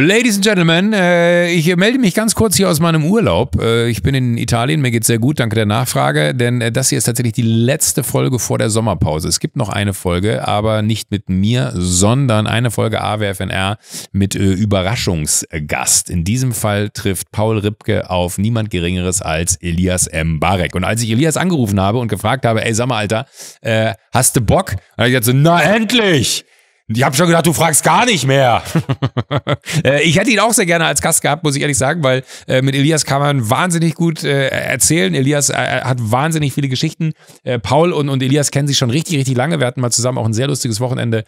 Ladies and Gentlemen, äh, ich melde mich ganz kurz hier aus meinem Urlaub. Äh, ich bin in Italien, mir geht's sehr gut, danke der Nachfrage, denn äh, das hier ist tatsächlich die letzte Folge vor der Sommerpause. Es gibt noch eine Folge, aber nicht mit mir, sondern eine Folge AWFNR mit äh, Überraschungsgast. In diesem Fall trifft Paul Ripke auf niemand Geringeres als Elias M. Barek. Und als ich Elias angerufen habe und gefragt habe, ey, sag mal, Alter, äh, hast du Bock? Und ich hat gesagt, so, na endlich! Ich habe schon gedacht, du fragst gar nicht mehr. Äh, ich hätte ihn auch sehr gerne als Gast gehabt, muss ich ehrlich sagen, weil äh, mit Elias kann man wahnsinnig gut äh, erzählen. Elias hat wahnsinnig viele Geschichten. Paul und, Elias kennen sich schon richtig, richtig lange. Wir hatten mal zusammen auch ein sehr lustiges Wochenende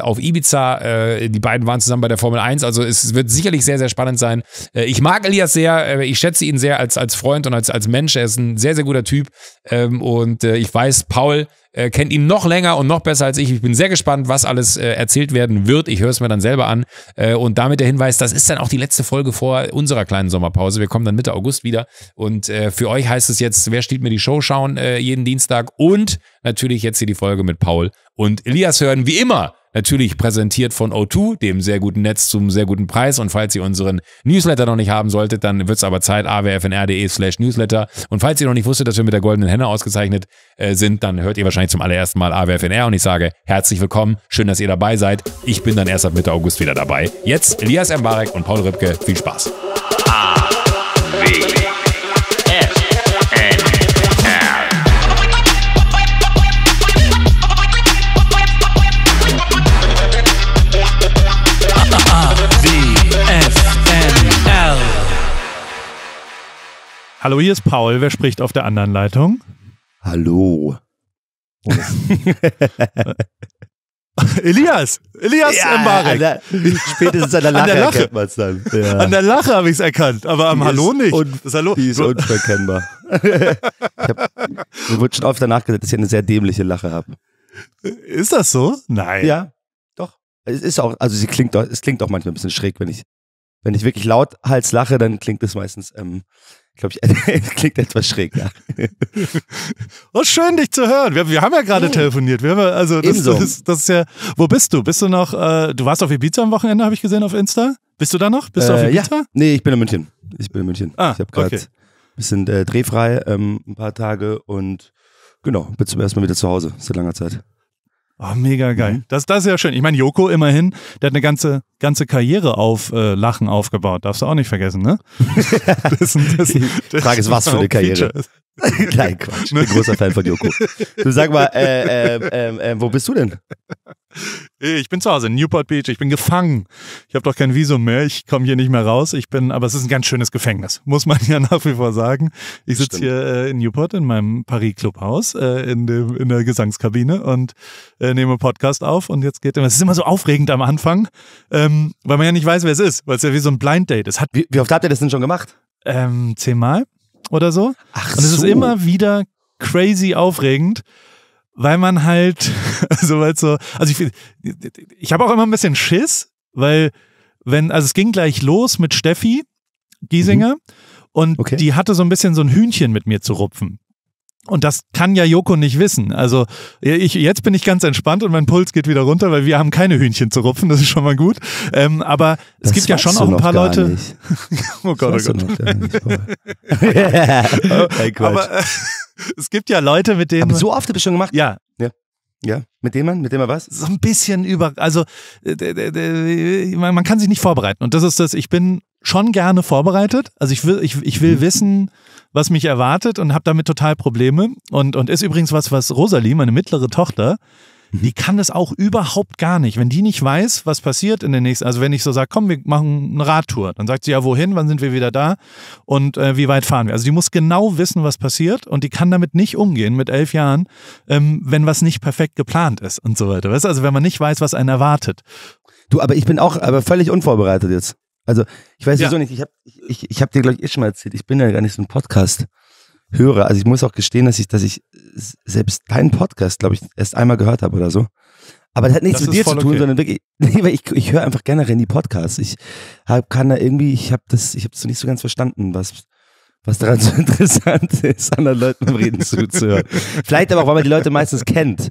auf Ibiza. die beiden waren zusammen bei der Formel 1. Also es wird sicherlich sehr, sehr spannend sein. ich mag Elias sehr. ich schätze ihn sehr als, als Freund und als, als Mensch. Er ist ein sehr, sehr guter Typ. Ähm, und ich weiß, Paul äh, kennt ihn noch länger und noch besser als ich. Ich bin sehr gespannt, was alles äh, erzählt werden wird. Ich höre es mir dann selber an. Äh, und damit der Hinweis, das ist dann auch die letzte Folge vor unserer kleinen Sommerpause. Wir kommen dann Mitte August wieder. Und äh, für euch heißt es jetzt, wer steht mir die Show schauen äh, jeden Dienstag und natürlich jetzt hier die Folge mit Paul und Elias hören, wie immer Natürlich präsentiert von O2, dem sehr guten Netz zum sehr guten Preis. Und falls ihr unseren Newsletter noch nicht haben solltet, dann wird es aber Zeit, awfnr.de slash Newsletter. Und falls ihr noch nicht wusstet, dass wir mit der goldenen Henne ausgezeichnet äh, sind, dann hört ihr wahrscheinlich zum allerersten Mal awfnr. Und ich sage herzlich willkommen, schön, dass ihr dabei seid. Ich bin dann erst ab Mitte August wieder dabei. Jetzt Elias Embarek und Paul Rübke. Viel Spaß. Ah. Hallo, hier ist Paul. Wer spricht auf der anderen Leitung? Hallo. Oh. Elias, Elias ja, Mbarek. Der, spätestens an der Lache, an der Lache. erkennt man es dann. Ja. An der Lache habe ich es erkannt, aber am die Hallo nicht. Und das Hallo. Die ist unverkennbar. mir wurde schon oft danach gesagt, dass ich eine sehr dämliche Lache habe. Ist das so? Nein. Ja, doch. Es ist auch, also sie klingt, es klingt auch manchmal ein bisschen schräg, wenn ich, wenn ich wirklich laut Hals lache, dann klingt es meistens ähm, Glaube ich, klingt etwas schräg. Ja. oh, schön, dich zu hören. Wir, wir haben ja gerade oh. telefoniert. Wir haben also das, das, das, ist, ja. Wo bist du? Bist du noch? Äh, du warst auf Ibiza am Wochenende, habe ich gesehen auf Insta. Bist du da noch? Bist äh, du auf äh, Ibiza? Ja. Nee, ich bin in München. Ich bin in München. Ah, ich habe gerade okay. ein bisschen äh, drehfrei, ähm, ein paar Tage und genau, bin zum ersten Mal wieder zu Hause seit langer Zeit. Oh, mega geil. Mhm. Das, das ist ja schön. Ich meine, Joko immerhin, der hat eine ganze, ganze Karriere auf äh, Lachen aufgebaut. Darfst du auch nicht vergessen, ne? das, das, das, Die Frage ist, was für eine Karriere. Nein, Quatsch. Ich bin großer Fan von Joko. Du sag mal, äh, äh, äh, äh wo bist du denn? Ich bin zu Hause in Newport Beach, ich bin gefangen. Ich habe doch kein Visum mehr, ich komme hier nicht mehr raus. Ich bin, aber es ist ein ganz schönes Gefängnis, muss man ja nach wie vor sagen. Ich sitze hier äh, in Newport in meinem Paris Clubhaus, äh, in, dem, in der Gesangskabine und äh, nehme Podcast auf. Und jetzt geht immer, es ist immer so aufregend am Anfang, ähm, weil man ja nicht weiß, wer es ist, weil es ja wie so ein Blind Date ist. Hat, wie, wie, oft habt ihr das denn schon gemacht? Ähm, zehnmal oder so. Ach und es so. ist immer wieder crazy aufregend weil man halt, so weit so, also ich, ich habe auch immer ein bisschen Schiss, weil wenn, also es ging gleich los mit Steffi Giesinger mhm. und okay. die hatte so ein bisschen so ein Hühnchen mit mir zu rupfen. Und das kann ja Joko nicht wissen. Also ich, jetzt bin ich ganz entspannt und mein Puls geht wieder runter, weil wir haben keine Hühnchen zu rupfen, das ist schon mal gut. Ähm, aber das es gibt ja schon auch ein paar Leute. oh Gott, oh Gott. oh, aber, aber äh, es gibt ja Leute, mit denen. Aber so oft habe ich schon gemacht. Ja. Ja. Ja, mit dem man, mit dem man was? So ein bisschen über, also äh, man kann sich nicht vorbereiten und das ist das. Ich bin schon gerne vorbereitet, also ich will, ich, ich will mhm. wissen, was mich erwartet und habe damit total Probleme und und ist übrigens was, was Rosalie, meine mittlere Tochter, die kann das auch überhaupt gar nicht. Wenn die nicht weiß, was passiert in den nächsten, also wenn ich so sage, komm, wir machen eine Radtour, dann sagt sie ja, wohin, wann sind wir wieder da und äh, wie weit fahren wir. Also die muss genau wissen, was passiert und die kann damit nicht umgehen mit elf Jahren, ähm, wenn was nicht perfekt geplant ist und so weiter. Weißt? Also wenn man nicht weiß, was einen erwartet. Du, aber ich bin auch aber völlig unvorbereitet jetzt. Also ich weiß ja. wieso nicht, ich habe ich, ich hab dir, glaube ich, eh schon mal erzählt, ich bin ja gar nicht so ein Podcast höre. Also ich muss auch gestehen, dass ich, dass ich selbst deinen Podcast, glaube ich, erst einmal gehört habe oder so. Aber das hat nichts das mit dir zu tun, okay. sondern wirklich, nee, weil ich, ich höre einfach generell die Podcasts. Ich hab, kann da irgendwie, ich habe das, ich habe es nicht so ganz verstanden, was, was daran so interessant ist, anderen Leuten beim Reden zuzuhören. Vielleicht aber auch, weil man die Leute meistens kennt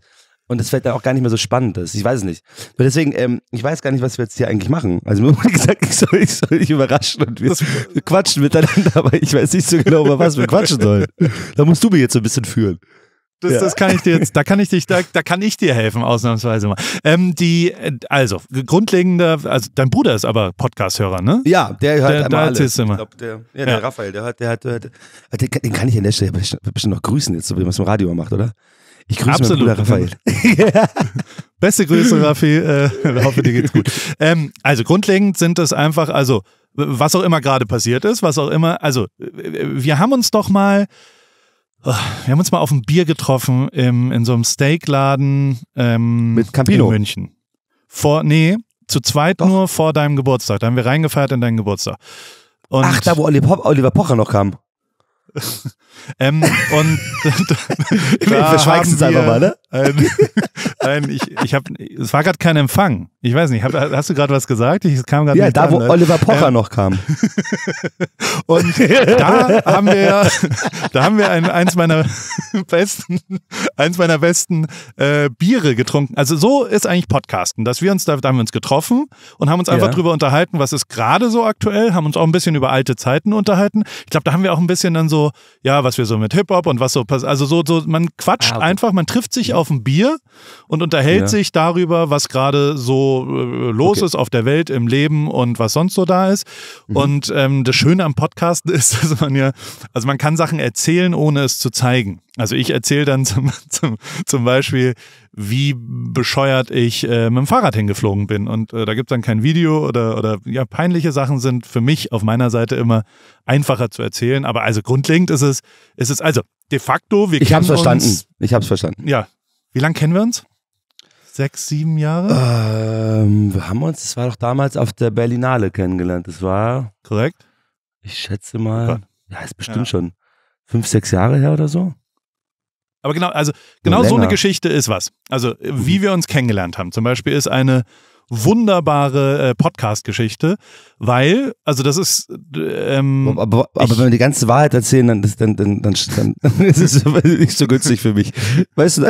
und das fällt dann auch gar nicht mehr so spannend ist. Ich weiß es nicht. Aber deswegen, ähm, ich weiß gar nicht, was wir jetzt hier eigentlich machen. Also mir wurde gesagt, ich soll, ich soll dich überraschen und wir, quatschen miteinander, aber ich weiß nicht so genau, über was wir quatschen sollen. Da musst du mir jetzt so ein bisschen führen. Das, ja. das kann ich dir jetzt, da kann ich dich, da, da kann ich dir helfen, ausnahmsweise mal. Ähm, die, äh, also, grundlegender, also dein Bruder ist aber Podcast-Hörer, ne? Ja, der hört der, einmal alles. Ich immer. Glaub, der, ja, der ja. Raphael, der hört, der hat, den, kann ich an der Stelle bestimmt noch grüßen jetzt, so wie man es im Radio macht, oder? Ich grüße Absolut. meinen Bruder Raphael. Beste Grüße, Raffi. Äh, hoffe, dir geht's gut. Ähm, also grundlegend sind das einfach, also was auch immer gerade passiert ist, was auch immer, also wir haben uns doch mal, oh, wir haben uns mal auf ein Bier getroffen im, in so einem Steakladen ähm, Mit Campino. in München. Vor, nee, zu zweit doch. nur vor deinem Geburtstag. Da haben wir reingefeiert in deinen Geburtstag. Und Ach, da wo Oliver Pocher noch kam. ähm, und da verschweigst es einfach mal, ne? Ein, ein, ich, ich habe, es war gerade kein Empfang. Ich weiß nicht, hab, hast du gerade was gesagt? Ich kam gerade ja, da an, wo ne? Oliver Pocher ähm, noch kam. und da haben wir, da haben wir ein, eins meiner besten, eins meiner besten äh, Biere getrunken. Also so ist eigentlich Podcasten, dass wir uns da, da haben wir uns getroffen und haben uns einfach ja. drüber unterhalten, was ist gerade so aktuell, haben uns auch ein bisschen über alte Zeiten unterhalten. Ich glaube, da haben wir auch ein bisschen dann so so, ja, was wir so mit Hip-Hop und was so passiert. Also so, so, man quatscht ah, okay. einfach, man trifft sich mhm. auf ein Bier und unterhält ja. sich darüber, was gerade so äh, los okay. ist auf der Welt, im Leben und was sonst so da ist. Mhm. Und ähm, das Schöne am Podcast ist, dass man ja, also man kann Sachen erzählen, ohne es zu zeigen. Also ich erzähle dann zum, zum, zum Beispiel, wie bescheuert ich äh, mit dem Fahrrad hingeflogen bin. Und äh, da es dann kein Video oder, oder ja, peinliche Sachen sind für mich auf meiner Seite immer einfacher zu erzählen. Aber also grundlegend ist es, ist es also de facto, wir ich kennen hab's verstanden. uns. Ich hab's verstanden. Ja. Wie lange kennen wir uns? Sechs, sieben Jahre? Ähm, wir haben uns, das war doch damals auf der Berlinale kennengelernt. Das war. Korrekt. Ich schätze mal. Ja, ist bestimmt ja. schon fünf, sechs Jahre her oder so. Aber genau, also genau so eine Geschichte ist was. Also äh, mhm. wie wir uns kennengelernt haben. Zum Beispiel ist eine wunderbare äh, Podcast-Geschichte, weil, also das ist. Äh, ähm, aber, aber, aber wenn wir die ganze Wahrheit erzählen, dann, dann, dann, dann, dann ist es nicht so günstig für mich. Weißt du,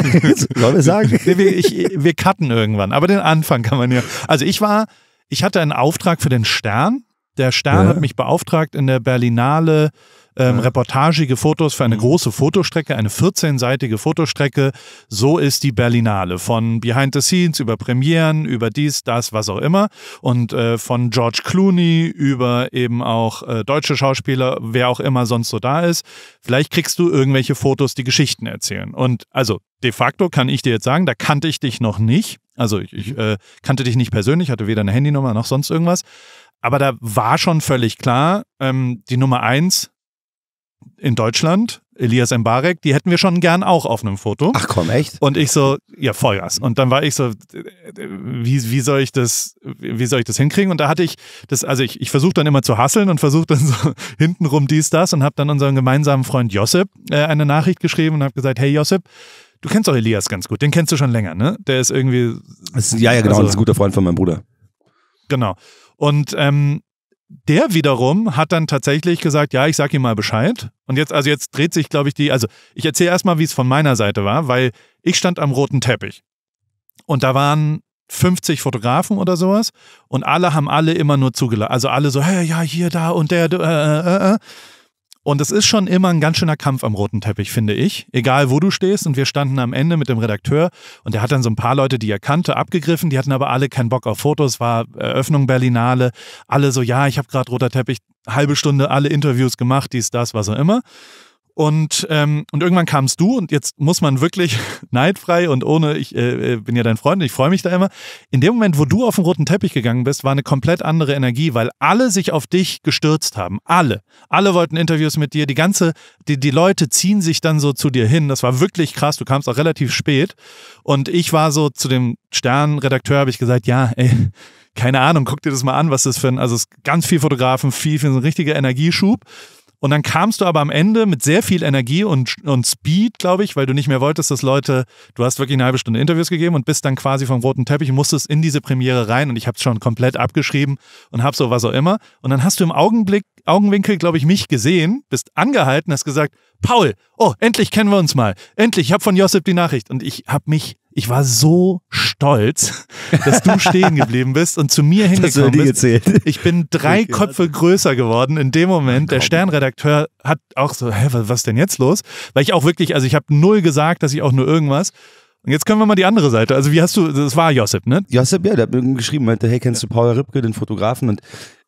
soll wir sagen? Nee, wir, ich, wir cutten irgendwann, aber den Anfang kann man ja. Also ich war, ich hatte einen Auftrag für den Stern. Der Stern ja. hat mich beauftragt, in der Berlinale ähm, mhm. reportagige Fotos für eine mhm. große Fotostrecke, eine 14-seitige Fotostrecke. So ist die Berlinale. Von Behind the Scenes über Premieren, über dies, das, was auch immer. Und äh, von George Clooney über eben auch äh, deutsche Schauspieler, wer auch immer sonst so da ist. Vielleicht kriegst du irgendwelche Fotos, die Geschichten erzählen. Und also de facto kann ich dir jetzt sagen, da kannte ich dich noch nicht. Also ich, ich mhm. äh, kannte dich nicht persönlich, hatte weder eine Handynummer noch sonst irgendwas. Aber da war schon völlig klar, ähm, die Nummer eins in Deutschland, Elias Mbarek, die hätten wir schon gern auch auf einem Foto. Ach komm, echt? Und ich so, ja, Vollgas. Und dann war ich so, wie, wie soll ich das, wie soll ich das hinkriegen? Und da hatte ich das, also ich, ich versuche dann immer zu hasseln und versuche dann so hintenrum dies, das und habe dann unserem gemeinsamen Freund Josip äh, eine Nachricht geschrieben und habe gesagt, hey Josip, Du kennst doch Elias ganz gut, den kennst du schon länger, ne? Der ist irgendwie. Ist, ja, ja, genau, also, das ist ein guter Freund von meinem Bruder. Genau. Und ähm, der wiederum hat dann tatsächlich gesagt, ja, ich sag ihm mal Bescheid. Und jetzt, also jetzt dreht sich, glaube ich, die, also ich erzähle erstmal, wie es von meiner Seite war, weil ich stand am roten Teppich. Und da waren 50 Fotografen oder sowas und alle haben alle immer nur zugelassen. Also alle so, hey, ja, hier, da und der, äh, äh, äh. äh. Und es ist schon immer ein ganz schöner Kampf am roten Teppich, finde ich. Egal, wo du stehst. Und wir standen am Ende mit dem Redakteur und der hat dann so ein paar Leute, die er kannte, abgegriffen. Die hatten aber alle keinen Bock auf Fotos. War Eröffnung Berlinale. Alle so, ja, ich habe gerade roter Teppich, halbe Stunde, alle Interviews gemacht, dies, das, was auch immer. Und, ähm, und irgendwann kamst du und jetzt muss man wirklich neidfrei und ohne, ich äh, äh, bin ja dein Freund, ich freue mich da immer. In dem Moment, wo du auf den roten Teppich gegangen bist, war eine komplett andere Energie, weil alle sich auf dich gestürzt haben. Alle. Alle wollten Interviews mit dir. Die ganze, die, die Leute ziehen sich dann so zu dir hin. Das war wirklich krass. Du kamst auch relativ spät. Und ich war so zu dem Sternredakteur, habe ich gesagt, ja, ey, keine Ahnung, guck dir das mal an, was das für ein, also ganz viel Fotografen, viel, viel, so ein richtiger Energieschub. Und dann kamst du aber am Ende mit sehr viel Energie und, und Speed, glaube ich, weil du nicht mehr wolltest, dass Leute, du hast wirklich eine halbe Stunde Interviews gegeben und bist dann quasi vom roten Teppich musstest in diese Premiere rein und ich habe es schon komplett abgeschrieben und hab so was auch immer. Und dann hast du im Augenblick, Augenwinkel, glaube ich, mich gesehen, bist angehalten, hast gesagt, Paul, oh, endlich kennen wir uns mal. Endlich, ich habe von Josip die Nachricht. Und ich habe mich ich war so stolz, dass du stehen geblieben bist und zu mir hingekommen bist. Ich bin drei Köpfe größer geworden in dem Moment. Der Sternredakteur hat auch so, hä, was denn jetzt los? Weil ich auch wirklich, also ich habe null gesagt, dass ich auch nur irgendwas. Und jetzt können wir mal die andere Seite. Also wie hast du, das war Josip, ne? Josip, ja, der hat mir geschrieben, meinte, hey, kennst du Paul Ripke, den Fotografen? Und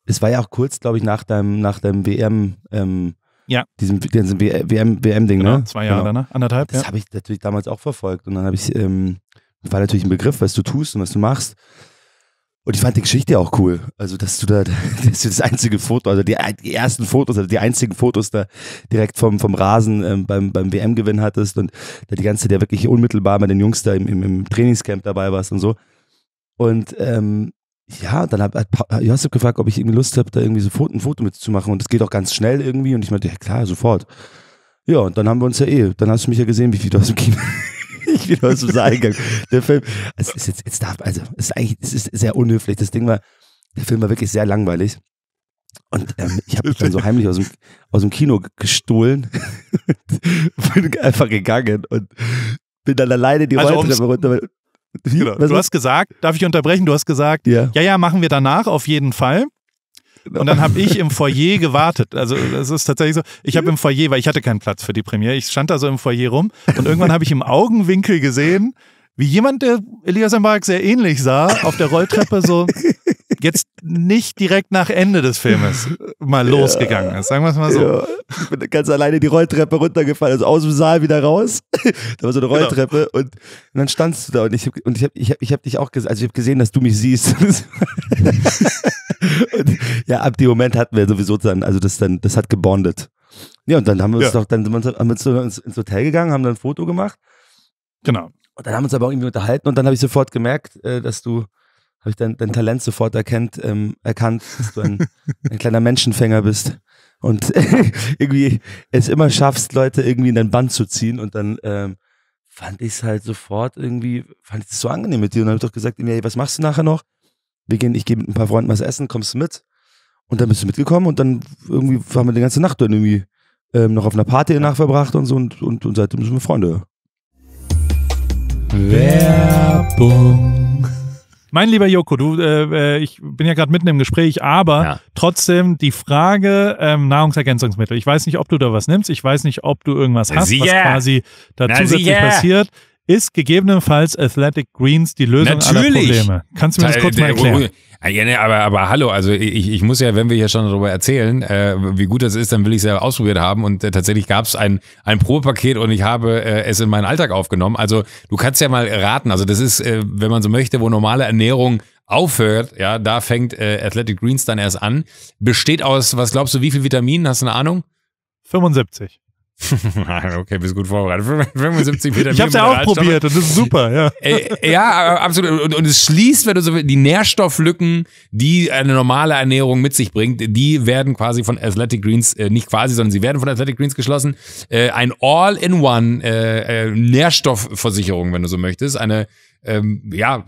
es war ja auch kurz, glaube ich, nach deinem, nach deinem WM, ähm, ja. Diesem, diesem äh, WM-Ding, WM genau, ne? Zwei Jahre genau. danach, anderthalb. Das ja. habe ich natürlich damals auch verfolgt. Und dann habe ich, ähm, war natürlich ein Begriff, was du tust und was du machst. Und ich fand die Geschichte auch cool. Also, dass du da, dass du das einzige Foto, also die, die ersten Fotos, also die einzigen Fotos da direkt vom, vom Rasen ähm, beim, beim WM-Gewinn hattest und da die ganze, der wirklich unmittelbar bei den Jungs da im, im, im Trainingscamp dabei warst und so. Und ähm, ja, dann hat, hat äh, Josef gefragt, ob ich irgendwie Lust habe, da irgendwie so ein Foto mitzumachen. Und das geht auch ganz schnell irgendwie. Und ich meinte, ja klar, sofort. Ja, und dann haben wir uns ja eh, dann hast du mich ja gesehen, wie viel du aus dem Kino ich wieder aus dem Saal Der Film, es ist jetzt, jetzt darf, also, es ist eigentlich, es ist sehr unhöflich. Das Ding war, der Film war wirklich sehr langweilig. Und ähm, ich habe mich dann so heimlich aus dem, aus dem Kino gestohlen, und bin einfach gegangen und bin dann alleine die also Rolltreppe runter. Genau. Was du hast gesagt, darf ich unterbrechen? Du hast gesagt, ja, ja, ja machen wir danach auf jeden Fall. Genau. Und dann habe ich im Foyer gewartet. Also es ist tatsächlich so, ich habe im Foyer, weil ich hatte keinen Platz für die Premiere, ich stand da so im Foyer rum und irgendwann habe ich im Augenwinkel gesehen, wie jemand, der Elias Embark sehr ähnlich sah, auf der Rolltreppe so jetzt nicht direkt nach Ende des Filmes mal losgegangen ist. Sagen wir es mal so. Ja. Ich bin ganz alleine die Rolltreppe runtergefallen, also aus dem Saal wieder raus. da war so eine genau. Rolltreppe genau. und, und, dann standst du da und ich habe ich hab, ich hab, ich hab dich auch gesehen, also ich habe gesehen, dass du mich siehst. und ja, ab dem Moment hatten wir sowieso dann, also das dann, das hat gebondet. Ja, und dann haben wir uns ja. doch, dann sind wir, haben wir ins, Hotel gegangen, haben dann ein Foto gemacht. Genau. Und dann haben wir uns aber auch irgendwie unterhalten und dann habe ich sofort gemerkt, äh, dass du, habe ich dein, dein, Talent sofort erkennt, ähm, erkannt, dass du ein, ein kleiner Menschenfänger bist und irgendwie es immer schaffst, Leute irgendwie in dein Band zu ziehen und dann ähm, fand ich es halt sofort irgendwie, fand ich es so angenehm mit dir und dann habe doch gesagt, hey, was machst du nachher noch? Wir gehen, ich gehe mit ein paar Freunden was essen, kommst du mit? Und dann bist du mitgekommen und dann irgendwie haben wir die ganze Nacht dann irgendwie ähm, noch auf einer Party danach verbracht und so und, und, und seitdem sind wir Freunde. Werbung. Mein lieber Joko, du, äh, äh, ich bin ja gerade mitten im Gespräch, aber ja. trotzdem die Frage ähm, Nahrungsergänzungsmittel. Ich weiß nicht, ob du da was nimmst. Ich weiß nicht, ob du irgendwas äh, hast, was quasi da Na, zusätzlich sicher. passiert ist gegebenenfalls Athletic Greens die Lösung Natürlich. aller Probleme? Kannst du mir das kurz mal erklären? Ah, ja, ne, aber, aber hallo, also ich, ich muss ja, wenn wir hier schon darüber erzählen, äh, wie gut das ist, dann will ich es ja ausprobiert haben. Und äh, tatsächlich gab es ein, ein Probepaket und ich habe äh, es in meinen Alltag aufgenommen. Also du kannst ja mal raten. Also das ist, äh, wenn man so möchte, wo normale Ernährung aufhört, ja, da fängt äh, Athletic Greens dann erst an. Besteht aus, was glaubst du, wie viel Vitaminen? Hast du eine Ahnung? 75. okay, bist gut vorbereitet. 75 Meter. Ich hab's ja auch probiert und das ist super, ja. Äh, äh, ja, äh, absolut. Und, und, es schließt, wenn du so willst, die Nährstofflücken, die eine normale Ernährung mit sich bringt, die werden quasi von Athletic Greens, äh, nicht quasi, sondern sie werden von Athletic Greens geschlossen. Äh, ein All-in-One äh, Nährstoffversicherung, wenn du so möchtest. Eine ähm, ja,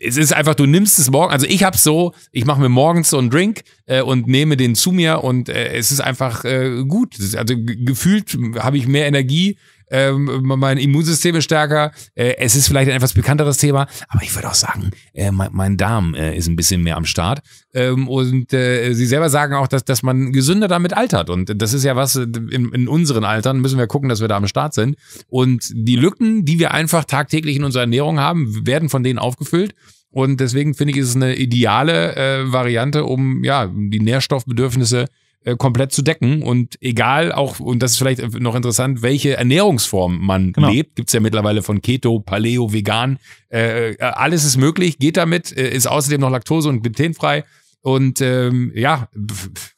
es ist einfach, du nimmst es morgen. Also ich hab's so, ich mache mir morgens so einen Drink äh, und nehme den zu mir und äh, es ist einfach äh, gut. Also gefühlt habe ich mehr Energie ähm, mein Immunsystem ist stärker. Äh, es ist vielleicht ein etwas bekannteres Thema, aber ich würde auch sagen, äh, mein, mein, Darm äh, ist ein bisschen mehr am Start. Ähm, und äh, Sie selber sagen auch, dass, dass man gesünder damit altert. Und das ist ja was, äh, in, in, unseren Altern müssen wir gucken, dass wir da am Start sind. Und die Lücken, die wir einfach tagtäglich in unserer Ernährung haben, werden von denen aufgefüllt. Und deswegen finde ich, ist es eine ideale äh, Variante, um ja die Nährstoffbedürfnisse äh, äh, komplett zu decken. Und egal auch, und das ist vielleicht noch interessant, welche Ernährungsform man genau. lebt, gibt's ja mittlerweile von Keto, Paleo, Vegan, äh, äh alles ist möglich, geht damit, äh, ist außerdem noch Laktose und glutenfrei und ähm, ja,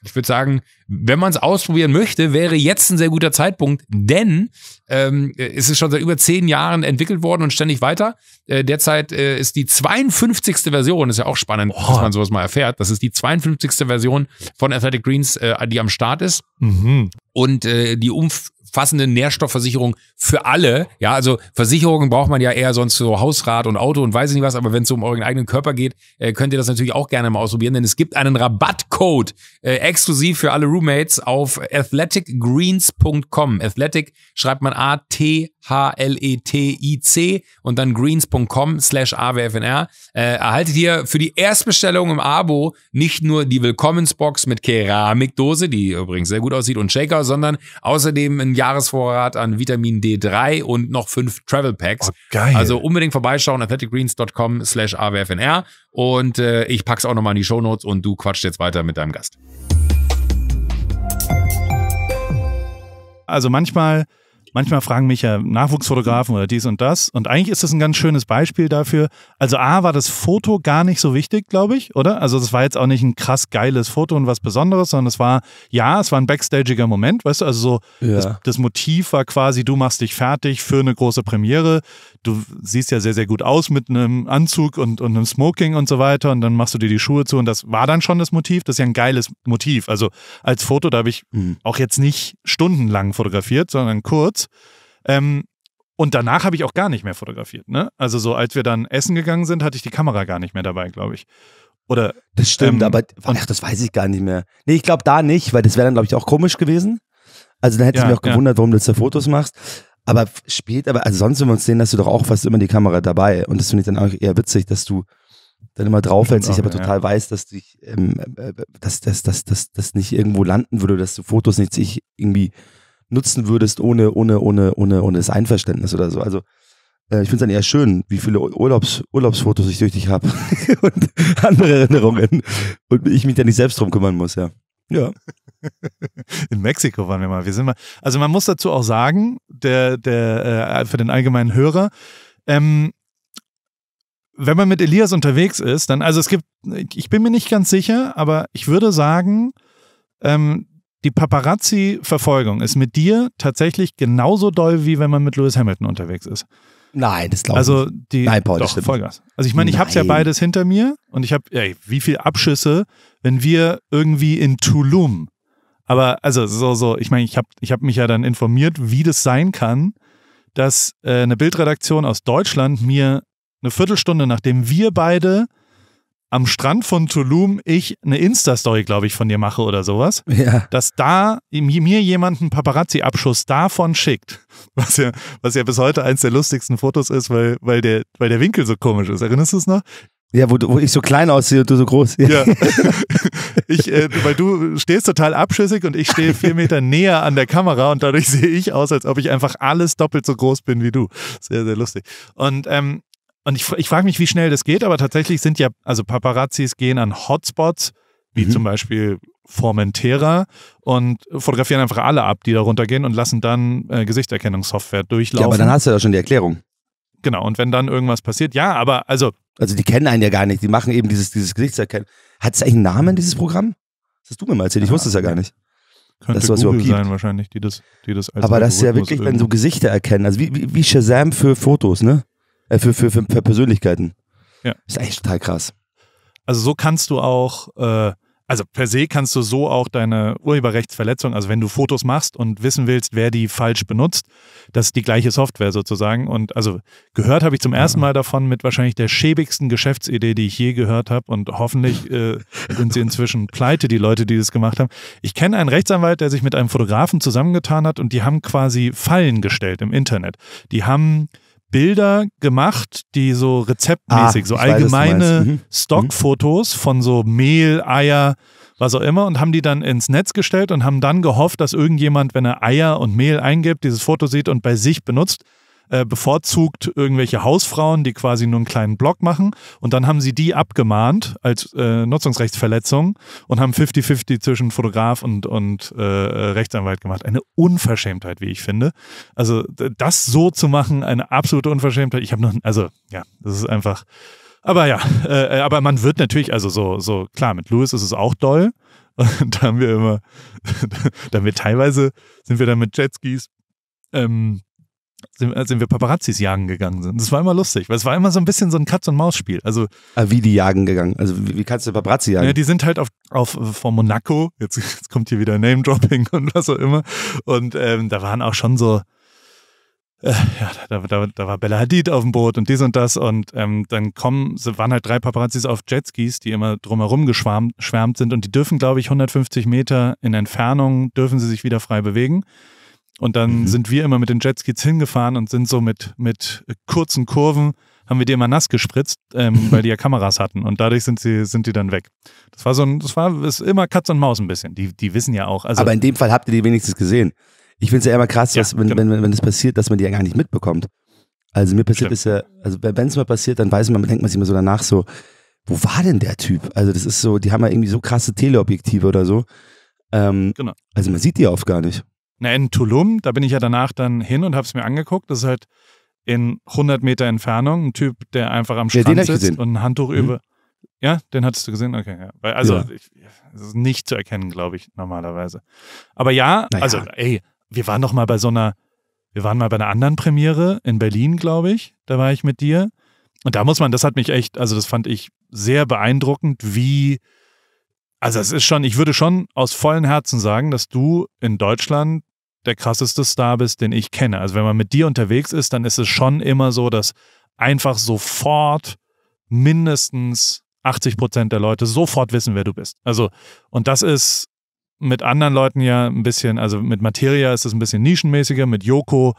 ich würde sagen, wenn man es ausprobieren möchte, wäre jetzt ein sehr guter Zeitpunkt, denn ähm, es ist schon seit über zehn Jahren entwickelt worden und ständig weiter. Äh, derzeit äh, ist die 52. Version, ist ja auch spannend, oh. dass man sowas mal erfährt. Das ist die 52. Version von Athletic Greens, äh, die am Start ist. Mhm. Und äh, die Umf umfassende Nährstoffversicherung für alle. Ja, also Versicherungen braucht man ja eher sonst so Hausrat und Auto und weiß ich nicht was, aber wenn es um euren eigenen Körper geht, äh, könnt ihr das natürlich auch gerne mal ausprobieren, denn es gibt einen Rabattcode äh, exklusiv für alle Roommates auf athleticgreens.com. Athletic schreibt man A T H-L-E-T-I-C und dann greens.com slash awfnr. Äh, erhaltet ihr für die Erstbestellung im Abo nicht nur die Willkommensbox mit Keramikdose, die übrigens sehr gut aussieht, und Shaker, sondern außerdem einen Jahresvorrat an Vitamin D3 und noch fünf Travel Packs. Oh, geil. Also unbedingt vorbeischauen, athleticgreens.com slash awfnr und äh, ich pack's auch nochmal in die Shownotes und du quatscht jetzt weiter mit deinem Gast. Also manchmal manchmal fragen mich ja Nachwuchsfotografen oder dies und das. Und eigentlich ist das ein ganz schönes Beispiel dafür. Also A, war das Foto gar nicht so wichtig, glaube ich, oder? Also das war jetzt auch nicht ein krass geiles Foto und was Besonderes, sondern es war, ja, es war ein backstageiger Moment, weißt du, also so, ja. das, das Motiv war quasi, du machst dich fertig für eine große Premiere. Du siehst ja sehr, sehr gut aus mit einem Anzug und, und einem Smoking und so weiter. Und dann machst du dir die Schuhe zu und das war dann schon das Motiv. Das ist ja ein geiles Motiv. Also als Foto, da habe ich mhm. auch jetzt nicht stundenlang fotografiert, sondern kurz. Ähm, und danach habe ich auch gar nicht mehr fotografiert. Ne? Also so, als wir dann essen gegangen sind, hatte ich die Kamera gar nicht mehr dabei, glaube ich. Oder, das stimmt, ähm, aber ach, das weiß ich gar nicht mehr. Nee, ich glaube da nicht, weil das wäre dann, glaube ich, auch komisch gewesen. Also dann hätte ja, ich mich auch gewundert, ja. warum du jetzt da Fotos machst. Aber spät, aber also sonst, wenn wir uns sehen, hast du doch auch fast immer die Kamera dabei. Und das finde ich dann auch eher witzig, dass du dann immer draufhältst. Ich aber ja, total weiß, dass dich, ähm, dass äh, das äh, dass, dass, dass nicht irgendwo landen würde, dass du Fotos nicht sich irgendwie nutzen würdest ohne, ohne, ohne, ohne, ohne das Einverständnis oder so. Also äh, ich finde es dann eher schön, wie viele Urlaubs, Urlaubsfotos ich durch dich habe und andere Erinnerungen und ich mich da nicht selbst drum kümmern muss, ja. Ja. In Mexiko waren wir mal. Wir sind mal. Also man muss dazu auch sagen, der, der, äh, für den allgemeinen Hörer, ähm, wenn man mit Elias unterwegs ist, dann, also es gibt, ich bin mir nicht ganz sicher, aber ich würde sagen, ähm, die Paparazzi-Verfolgung ist mit dir tatsächlich genauso doll, wie wenn man mit Lewis Hamilton unterwegs ist. Nein, das glaube ich also die, Nein, Paul, doch, Vollgas. Also ich meine, ich habe es ja beides hinter mir und ich habe, wie viele Abschüsse, wenn wir irgendwie in Tulum, aber also so, so, ich meine, ich habe ich hab mich ja dann informiert, wie das sein kann, dass äh, eine Bildredaktion aus Deutschland mir eine Viertelstunde, nachdem wir beide am Strand von Tulum ich eine Insta-Story, glaube ich, von dir mache oder sowas, ja. dass da mir jemand einen Paparazzi-Abschuss davon schickt, was ja, was ja bis heute eins der lustigsten Fotos ist, weil, weil, der, weil der Winkel so komisch ist. Erinnerst du es noch? Ja, wo, wo ich so klein aussehe und du so groß. Ja. Ich, äh, weil du stehst total abschüssig und ich stehe vier Meter näher an der Kamera und dadurch sehe ich aus, als ob ich einfach alles doppelt so groß bin wie du. Sehr, sehr lustig. Und ähm, und ich, ich frage mich, wie schnell das geht, aber tatsächlich sind ja, also Paparazzis gehen an Hotspots, wie mhm. zum Beispiel Formentera, und fotografieren einfach alle ab, die da runtergehen und lassen dann äh, Gesichterkennungssoftware durchlaufen. Ja, aber dann hast du ja schon die Erklärung. Genau, und wenn dann irgendwas passiert, ja, aber also. Also die kennen einen ja gar nicht, die machen eben dieses, dieses Gesichtserkennen. Hat es eigentlich einen Namen, dieses Programm? Das hast du mir mal erzählt, ich ja, wusste es ja gar nicht. Könnte das, was Google sein wahrscheinlich, die das, die das als Aber das ist ja wirklich, wenn so Gesichter erkennen, also wie, wie, wie Shazam für Fotos, ne? äh, für, für, für, für, Persönlichkeiten. Ja. Ist echt total krass. Also so kannst du auch, äh, also per se kannst du so auch deine Urheberrechtsverletzung, also wenn du Fotos machst und wissen willst, wer die falsch benutzt, das ist die gleiche Software sozusagen. Und also gehört habe ich zum ersten Mal davon mit wahrscheinlich der schäbigsten Geschäftsidee, die ich je gehört habe. Und hoffentlich äh, sind sie inzwischen pleite, die Leute, die das gemacht haben. Ich kenne einen Rechtsanwalt, der sich mit einem Fotografen zusammengetan hat und die haben quasi Fallen gestellt im Internet. Die haben Bilder gemacht, die so rezeptmäßig, ah, so allgemeine mhm. Stockfotos mhm. von so Mehl, Eier, was auch immer und haben die dann ins Netz gestellt und haben dann gehofft, dass irgendjemand, wenn er Eier und Mehl eingibt, dieses Foto sieht und bei sich benutzt. Äh, bevorzugt irgendwelche Hausfrauen, die quasi nur einen kleinen Blog machen. Und dann haben sie die abgemahnt als äh, Nutzungsrechtsverletzung und haben 50-50 zwischen Fotograf und, und äh, Rechtsanwalt gemacht. Eine Unverschämtheit, wie ich finde. Also das so zu machen, eine absolute Unverschämtheit. Ich habe noch, also ja, das ist einfach. Aber ja, äh, äh aber man wird natürlich, also so, so klar, mit Louis ist es auch doll. Und da haben wir immer, da haben wir teilweise, sind wir dann mit Jetskis ähm, sind, äh, sind wir Paparazzis jagen gegangen sind. Das war immer lustig, weil es war immer so ein bisschen so ein Katz-und-Maus-Spiel. Also, ah, wie die jagen gegangen? Also wie, wie kannst du Paparazzi jagen? Ja, die sind halt auf, auf von Monaco, jetzt, jetzt kommt hier wieder Name-Dropping und was auch immer. Und ähm, da waren auch schon so, äh, ja, da, da, da war Bella Hadid auf dem Boot und dies und das. Und ähm, dann kommen, waren halt drei Paparazzis auf Jetskis, die immer drumherum geschwärmt sind. Und die dürfen, glaube ich, 150 Meter in Entfernung, dürfen sie sich wieder frei bewegen. Und dann mhm. sind wir immer mit den Jetskis hingefahren und sind so mit, mit kurzen Kurven, haben wir die immer nass gespritzt, ähm, weil die ja Kameras hatten. Und dadurch sind sie, sind die dann weg. Das war so ein, das war ist immer Katz und Maus ein bisschen. Die, die wissen ja auch. Also Aber in dem Fall habt ihr die wenigstens gesehen. Ich finde es ja immer krass, ja, wenn, genau. wenn, wenn, wenn das passiert, dass man die ja gar nicht mitbekommt. Also mir passiert es ja, also wenn es mal passiert, dann weiß man, denkt man sich immer so danach so, wo war denn der Typ? Also das ist so, die haben ja irgendwie so krasse Teleobjektive oder so. Ähm, genau. Also man sieht die oft gar nicht. Na, in Tulum, da bin ich ja danach dann hin und habe es mir angeguckt. Das ist halt in 100 Meter Entfernung ein Typ, der einfach am Strand ja, sitzt und ein Handtuch mhm. über. Ja, den hattest du gesehen? Okay, ja. also, ja. Ich, das ist nicht zu erkennen, glaube ich, normalerweise. Aber ja, naja. also, ey, wir waren doch mal bei so einer, wir waren mal bei einer anderen Premiere in Berlin, glaube ich. Da war ich mit dir. Und da muss man, das hat mich echt, also das fand ich sehr beeindruckend, wie, also es ist schon, ich würde schon aus vollem Herzen sagen, dass du in Deutschland der krasseste Star bist, den ich kenne. Also wenn man mit dir unterwegs ist, dann ist es schon immer so, dass einfach sofort mindestens 80 Prozent der Leute sofort wissen, wer du bist. Also, und das ist mit anderen Leuten ja ein bisschen, also mit Materia ist es ein bisschen nischenmäßiger, mit Joko,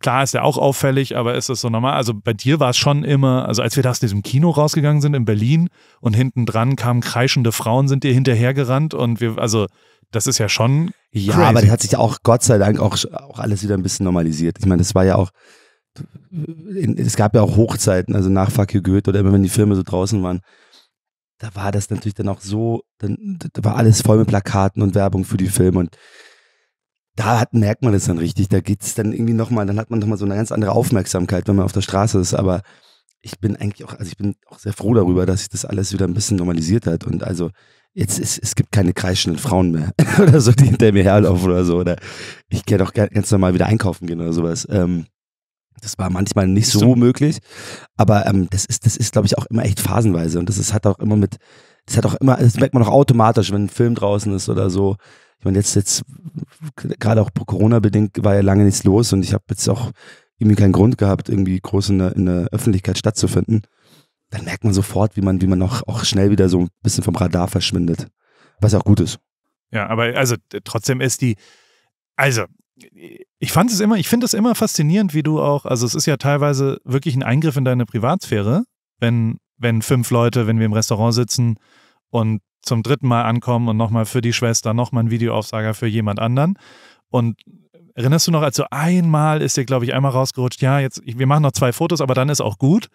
klar ist er auch auffällig, aber ist es so normal? Also bei dir war es schon immer, also als wir da aus diesem Kino rausgegangen sind in Berlin und hinten dran kamen kreischende Frauen, sind dir hinterhergerannt und wir, also das ist ja schon. Ja, crazy. aber das hat sich ja auch Gott sei Dank auch, auch alles wieder ein bisschen normalisiert. Ich meine, das war ja auch. es gab ja auch Hochzeiten, also nach Fakir Goethe oder immer wenn die Filme so draußen waren. Da war das natürlich dann auch so, dann da war alles voll mit Plakaten und Werbung für die Filme und da hat, merkt man das dann richtig. Da geht es dann irgendwie nochmal, dann hat man nochmal so eine ganz andere Aufmerksamkeit, wenn man auf der Straße ist. Aber ich bin eigentlich auch, also ich bin auch sehr froh darüber, dass sich das alles wieder ein bisschen normalisiert hat. Und also jetzt ist, es gibt keine kreischenden Frauen mehr oder so, die hinter mir herlaufen oder so. Oder ich gehe doch ganz normal wieder einkaufen gehen oder sowas. Ähm, das war manchmal nicht so, so möglich. Aber ähm, das ist, das ist, glaube ich, auch immer echt phasenweise. Und das ist, hat auch immer mit, das hat auch immer, das merkt man auch automatisch, wenn ein Film draußen ist oder so. Ich meine, jetzt, jetzt, gerade auch Corona-bedingt war ja lange nichts los und ich habe jetzt auch irgendwie keinen Grund gehabt, irgendwie groß in der, in der Öffentlichkeit stattzufinden dann merkt man sofort, wie man, wie man auch, auch schnell wieder so ein bisschen vom Radar verschwindet. Was auch gut ist. Ja, aber also trotzdem ist die, also ich fand es immer, ich finde es immer faszinierend, wie du auch, also es ist ja teilweise wirklich ein Eingriff in deine Privatsphäre, wenn, wenn fünf Leute, wenn wir im Restaurant sitzen und zum dritten Mal ankommen und nochmal für die Schwester, nochmal ein Videoaufsager für jemand anderen. Und erinnerst du noch, als so einmal ist dir, glaube ich, einmal rausgerutscht, ja, jetzt, wir machen noch zwei Fotos, aber dann ist auch gut.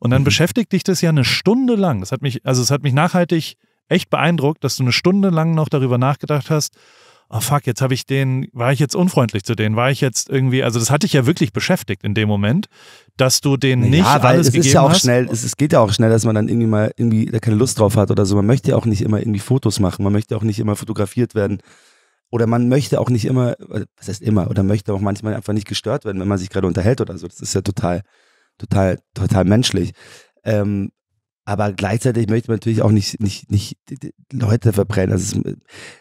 Und dann mhm. beschäftigt dich das ja eine Stunde lang. Das hat mich, also es hat mich nachhaltig echt beeindruckt, dass du eine Stunde lang noch darüber nachgedacht hast, oh fuck, jetzt habe ich den, war ich jetzt unfreundlich zu denen, war ich jetzt irgendwie, also das hat dich ja wirklich beschäftigt in dem Moment, dass du den nicht ja, weil alles es gegeben ist ja auch hast. schnell, es, es, geht ja auch schnell, dass man dann irgendwie mal irgendwie da keine Lust drauf hat oder so. Man möchte ja auch nicht immer irgendwie Fotos machen, man möchte auch nicht immer fotografiert werden oder man möchte auch nicht immer, äh, was heißt immer, oder möchte auch manchmal einfach nicht gestört werden, wenn man sich gerade unterhält oder so. Das ist ja total total, total menschlich. Ähm, aber gleichzeitig möchte man natürlich auch nicht, nicht, nicht Leute verbrennen. Also es,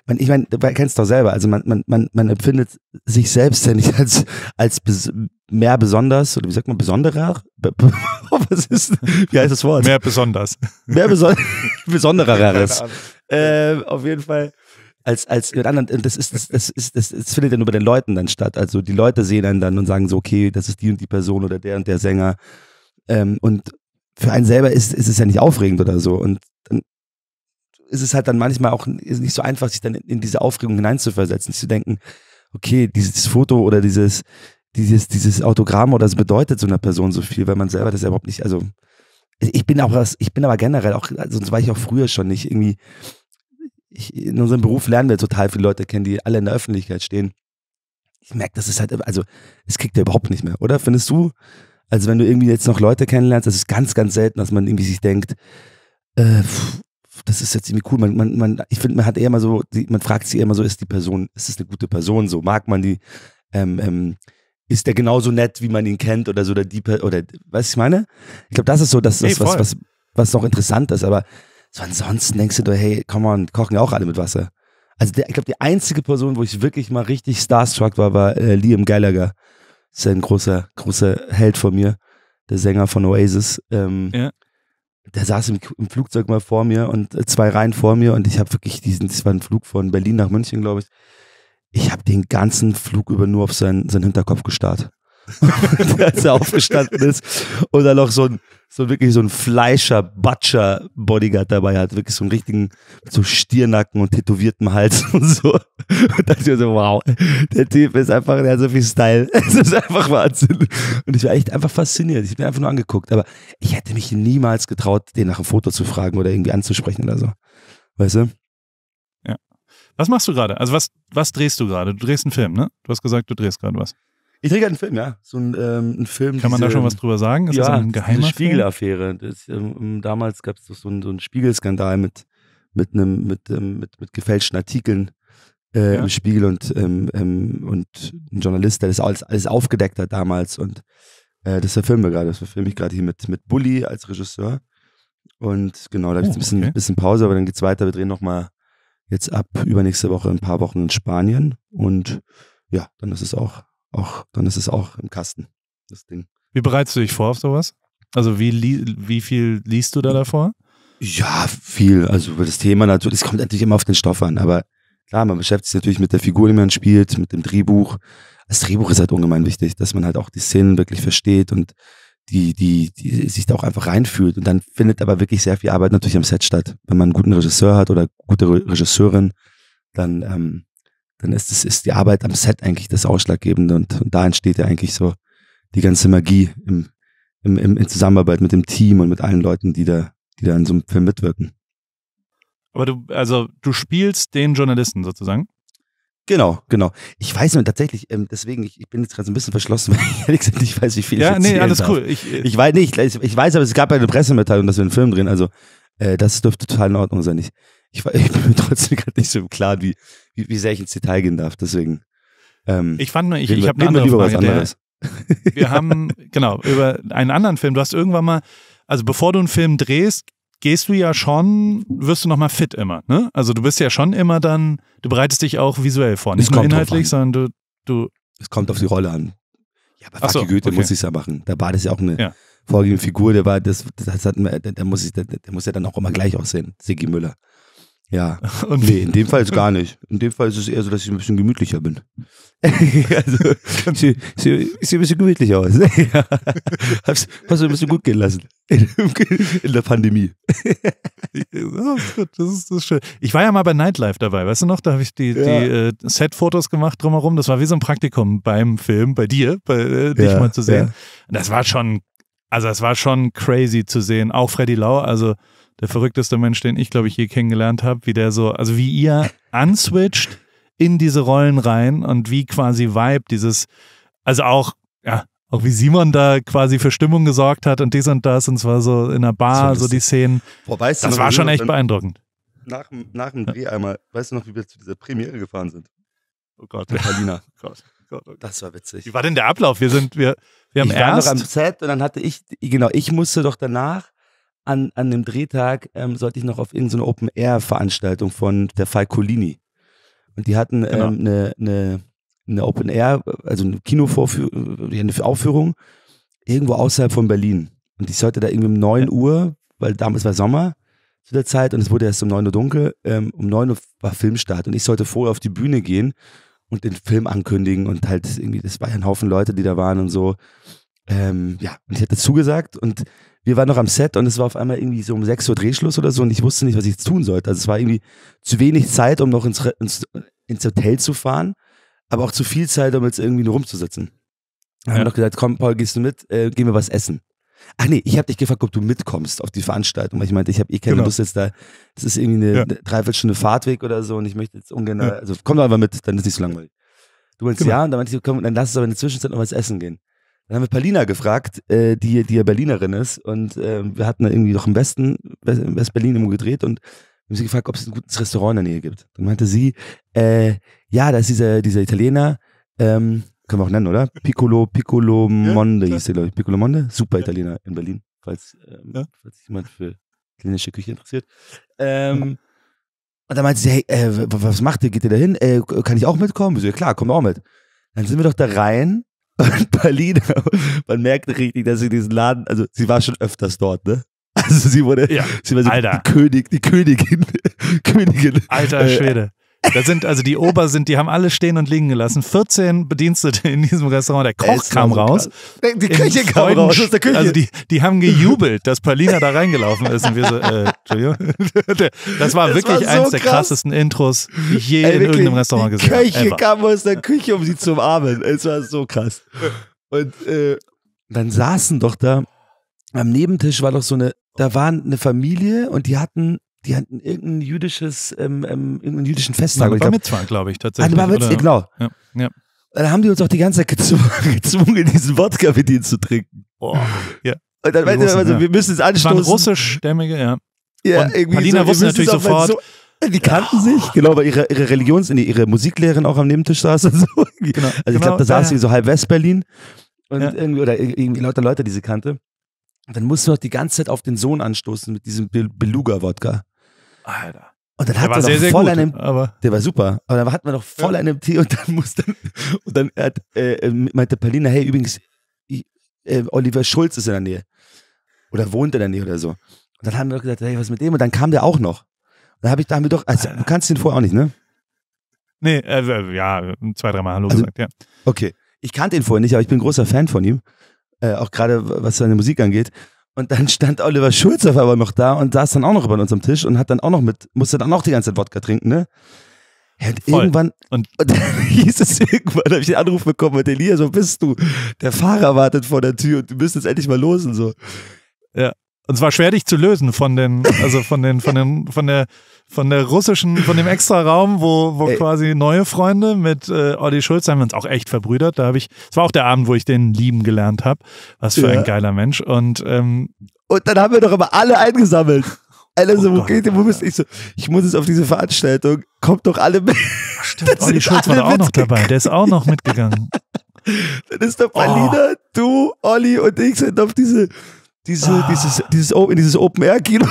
man, ich meine, du kennst doch selber, also man, man, man, man empfindet sich selbst ja nicht als, als bes mehr besonders, oder wie sagt man, besonderer? Was ist, wie heißt das Wort? Mehr besonders. Mehr beson besondereres. äh, auf jeden Fall als, als mit anderen, das ist, das, das ist, das, das findet ja nur bei den Leuten dann statt. Also die Leute sehen einen dann und sagen so, okay, das ist die und die Person oder der und der Sänger. Ähm, und für einen selber ist, ist es ja nicht aufregend oder so. Und dann ist es halt dann manchmal auch nicht so einfach, sich dann in diese Aufregung hineinzuversetzen, zu denken, okay, dieses Foto oder dieses, dieses, dieses Autogramm oder es bedeutet so einer Person so viel, weil man selber das ja überhaupt nicht, also ich bin auch ich bin aber generell auch, sonst also war ich auch früher schon nicht irgendwie ich, in unserem Beruf lernen wir total viele Leute kennen, die alle in der Öffentlichkeit stehen. Ich merke, das ist halt, also es kriegt er überhaupt nicht mehr, oder? Findest du? Also wenn du irgendwie jetzt noch Leute kennenlernst, das ist ganz, ganz selten, dass man irgendwie sich denkt, äh, das ist jetzt irgendwie cool. Man, man, man, ich finde, man hat eher mal so, man fragt sich eher mal so, ist die Person, ist es eine gute Person? So mag man die? Ähm, ähm, ist der genauso nett, wie man ihn kennt oder so oder die oder weißt was ich meine? Ich glaube, das ist so, dass nee, das was, was was noch interessant ist. Aber so ansonsten denkst du dir, hey, komm on, kochen ja auch alle mit Wasser. Also der, ich glaube, die einzige Person, wo ich wirklich mal richtig starstruck war, war äh, Liam Gallagher. Das ist ja ein großer, großer Held von mir, der Sänger von Oasis. Ähm, ja. Der saß im, im, Flugzeug mal vor mir und äh, zwei Reihen vor mir und ich habe wirklich diesen, das war ein Flug von Berlin nach München, glaube ich. Ich habe den ganzen Flug über nur auf seinen, seinen Hinterkopf gestarrt. als er aufgestanden ist und dann noch so ein, so wirklich so ein Fleischer, Butcher Bodyguard dabei hat, wirklich so einen richtigen, so Stiernacken und tätowiertem Hals und so. Und dachte ich so, wow, der Typ ist einfach, der hat so viel Style. Es ist einfach Wahnsinn. Und ich war echt einfach fasziniert. Ich habe mir einfach nur angeguckt. Aber ich hätte mich niemals getraut, den nach einem Foto zu fragen oder irgendwie anzusprechen oder so. Weißt du? Ja. Was machst du gerade? Also was, was drehst du gerade? Du drehst einen Film, ne? Du hast gesagt, du drehst gerade was. Ich drehe gerade einen Film, ja. So ein, ähm, ein Film. Kann man diese, da schon was drüber sagen? Ist ja, das ein geheimer diese Spiegelaffäre. Das, ähm, ähm damals gab es so, so einen Spiegelskandal mit, mit, einem, mit, ähm, mit, mit gefälschten Artikeln äh, ja. im Spiegel und, ähm, ähm, und ein Journalist, der das alles, alles aufgedeckt hat damals. Und äh, das verfilmen wir gerade. Das verfilme ich gerade hier mit, mit Bully als Regisseur. Und genau, da habe ich oh, ein bisschen, okay. bisschen Pause, aber dann geht's weiter. Wir drehen nochmal jetzt ab übernächste Woche ein paar Wochen in Spanien. Und ja, dann ist es auch auch, dann ist es auch im Kasten, das Ding. Wie bereitest du dich vor auf sowas? Also wie, wie viel liest du da davor? Ja, viel. Also über das Thema natürlich, es kommt natürlich immer auf den Stoff an, aber klar, man beschäftigt sich natürlich mit der Figur, die man spielt, mit dem Drehbuch. Das Drehbuch ist halt ungemein wichtig, dass man halt auch die Szenen wirklich versteht und die, die, die sich da auch einfach reinfühlt. Und dann findet aber wirklich sehr viel Arbeit natürlich am Set statt. Wenn man einen guten Regisseur hat oder gute Regisseurin, dann ähm, dann ist, es ist die Arbeit am Set eigentlich das Ausschlaggebende und, und da entsteht ja eigentlich so die ganze Magie im, im, im, in Zusammenarbeit mit dem Team und mit allen Leuten, die da, die da in so einem Film mitwirken. Aber du, also du spielst den Journalisten sozusagen? Genau, genau. Ich weiß nur tatsächlich, ähm, deswegen, ich, ich bin jetzt gerade so ein bisschen verschlossen, weil ich ehrlich gesagt nicht weiß, wie viel ja, ich Ja, nee, alles darf. cool. Ich, äh ich weiß nicht, ich, ich, weiß, aber es gab eine Pressemitteilung, dass wir einen Film drehen, also äh, das dürfte total in Ordnung sein. Ich, ich, ich bin mir trotzdem gerade nicht so klar, wie, wie, wie sehr ich ins Detail gehen darf. Deswegen. Ähm, ich fand nur, ich, ich habe eine andere Frage. anderes. wir haben, genau, über einen anderen Film. Du hast irgendwann mal, also bevor du einen Film drehst, gehst du ja schon, wirst du nochmal fit immer. Ne? Also du bist ja schon immer dann, du bereitest dich auch visuell vor. Nicht es nur inhaltlich, sondern du, du. Es kommt auf die Rolle an. Ja, aber fuck so, Güte okay. muss ich es ja machen. Da war das ja auch eine ja. vorgegebene Figur, der war, das, das hatten der, der muss ich, der, der, muss ja dann auch immer gleich aussehen, Sigi Müller. Ja. Und nee, in dem Fall ist gar nicht. In dem Fall ist es eher so, dass ich ein bisschen gemütlicher bin. also, sie, sie, sie ein bisschen gemütlicher aus. ja. Hab's, hast du ein bisschen gut gehen lassen. In, in der Pandemie. das, ist, das ist schön. Ich war ja mal bei Nightlife dabei, weißt du noch? Da habe ich die, ja. die äh, Set-Fotos gemacht drumherum. Das war wie so ein Praktikum beim Film, bei dir, bei äh, dich ja, mal zu sehen. Ja. Das war schon, also das war schon crazy zu sehen. Auch Freddy Lau, also der verrückteste Mensch, den ich, glaube ich, je kennengelernt habe, wie der so, also wie ihr unswitcht in diese Rollen rein und wie quasi Vibe dieses, also auch, ja, auch wie Simon da quasi für Stimmung gesorgt hat und dies und das und zwar so in der Bar, so, so die Szenen. Boah, Wobei das war schon echt beeindruckend. Nach, nach dem Dreh einmal, weißt du noch, wie wir zu dieser Premiere gefahren sind? Oh Gott, der Paulina. Oh, oh, oh Gott. Das war witzig. Wie war denn der Ablauf? Wir sind, wir, wir haben ich erst. war noch am Set und dann hatte ich, genau, ich musste doch danach an, an dem Drehtag ähm, sollte ich noch auf irgendeine Open-Air-Veranstaltung von der Falcolini. Und die hatten eine, genau. ähm, genau. ne, ne Open-Air, also eine Kinovorführung, äh, eine Aufführung, irgendwo außerhalb von Berlin. Und ich sollte da irgendwie um 9 ja. Uhr, weil damals war Sommer zu der Zeit und es wurde erst um 9 Uhr dunkel, ähm, um 9 Uhr war Filmstart und ich sollte vorher auf die Bühne gehen und den Film ankündigen und halt irgendwie, das war ja ein Haufen Leute, die da waren und so. Ähm, ja, und ich hatte zugesagt und wir waren noch am Set und es war auf einmal irgendwie so um 6 Uhr Drehschluss oder so und ich wusste nicht, was ich jetzt tun sollte. Also es war irgendwie zu wenig Zeit, um noch ins, ins, ins Hotel zu fahren, aber auch zu viel Zeit, um jetzt irgendwie nur rumzusitzen. Da ja. haben wir noch gesagt, komm Paul, gehst du mit, äh, gehen wir was essen. Ach nee, ich habe dich gefragt, ob du mitkommst auf die Veranstaltung, weil ich meinte, ich habe eh keine genau. Lust jetzt da, das ist irgendwie eine, ja. eine Dreiviertelstunde Fahrtweg oder so und ich möchte jetzt ungenau. ja. also komm doch einfach mit, dann ist nicht so langweilig. Du meinst genau. ja und dann meinte ich, komm, dann lass uns aber in der Zwischenzeit noch was essen gehen. Dann haben wir Paulina gefragt, äh, die, die ja Berlinerin ist. Und äh, wir hatten da irgendwie noch im Westen, in West-Berlin irgendwo gedreht und haben sie gefragt, ob es ein gutes Restaurant in der Nähe gibt. Dann meinte sie, äh, ja, da ist dieser, dieser Italiener, ähm, können wir auch nennen, oder? Piccolo, Piccolo Monde ja, hieß der, glaube ich. Piccolo Monde, super Italiener in Berlin, falls, ähm, ja. falls sich jemand für italienische Küche interessiert. Ähm, und dann meinte sie, hey, äh, was macht ihr? Geht ihr da hin? Äh, kann ich auch mitkommen? Ich so, ja, klar, komm auch mit. Dann sind wir doch da rein und Berlin, man merkte richtig, dass sie diesen Laden, also sie war schon öfters dort, ne? Also sie wurde, ja. sie war so Alter. die König, die Königin, Königin. Alter äh, Schwede. Da sind also die Ober sind, die haben alle stehen und liegen gelassen. 14 Bedienstete in diesem Restaurant. Der Koch Elf also kam raus. Krass. Die Küche kam Freuden, raus aus der Küche. Also die, die haben gejubelt, dass Paulina da reingelaufen ist. Und wir so, äh, Entschuldigung. Das war wirklich war so eins der krass. krassesten Intros, die ich je Ey, in irgendeinem Restaurant gesehen habe. Die Köche kam aus der Küche, um sie zu umarmen. Es war so krass. Und äh, dann saßen doch da, am Nebentisch war doch so eine, da war eine Familie und die hatten die hatten irgendein jüdisches, ähm, ähm, irgendeinen jüdischen Festtag. Ja, war Mitzvah, glaube ich, tatsächlich. Also, Mitzvah, genau. Ja, ja. Dann haben die uns auch die ganze Zeit gezwungen, gezwungen diesen Wodka mit ihnen zu trinken. Boah. Ja. Und dann meinten wir, also, ja. wir müssen es anstoßen. Das waren russischstämmige, ja. Ja, und irgendwie. Paulina so, wusste natürlich sofort. die kannten ja. sich, genau, weil ihre, ihre Religions-, ihre Musiklehrerin auch am Nebentisch saß und so. Genau. Also ich genau, glaube, da saß ja. sie so halb West-Berlin und ja. irgendwie, oder irgendwie lauter Leute, die sie kannte. Und dann musst du noch die ganze Zeit auf den Sohn anstoßen mit diesem Beluga-Wodka. Alter. Und dann hat man sehr, doch voll gut, einem, der war super, aber dann hat man doch voll ja. einem Tee und dann muss dann, und dann hat, äh, äh, meinte Paulina, hey, übrigens, ich, äh, Oliver Schulz ist in der Nähe. Oder wohnt in der Nähe oder so. Und dann haben wir doch gesagt, hey, was mit dem? Und dann kam der auch noch. Und dann habe ich, da haben wir doch, also, du kannst den vorher auch nicht, ne? Nee, äh, ja, zwei, dreimal Hallo also, gesagt, ja. Okay. Ich kannte ihn vorher nicht, aber ich bin großer Fan von ihm. Äh, auch gerade was seine Musik angeht. Und dann stand Oliver Schulz auf einmal noch da und saß dann auch noch über uns am Tisch und hat dann auch noch mit, musste dann auch die ganze Zeit Wodka trinken, ne? Er hat irgendwann, und, und dann hieß es irgendwann, habe ich den Anruf bekommen mit Elias, wo bist du, der Fahrer wartet vor der Tür und du bist jetzt endlich mal los und so. Ja. Und es war schwer, dich zu lösen von den, also von den, von den, von der, von der russischen, von dem Extraraum, wo, wo quasi neue Freunde mit äh, Olli Schulz haben wir uns auch echt verbrüdert. Da habe ich, es war auch der Abend, wo ich den lieben gelernt habe. Was für ja. ein geiler Mensch. Und, ähm, und dann haben wir doch immer alle eingesammelt. Alle so, oh wo geht ihr? Wo müsst ich so? Ich muss jetzt auf diese Veranstaltung. Kommt doch alle mit. Stimmt, Olli Schulz war auch noch dabei. Der ist auch noch mitgegangen. dann ist doch Palina, oh. du, Olli und ich sind auf diese diese, ah. dieses, dieses, Open, dieses Open-Air-Kino.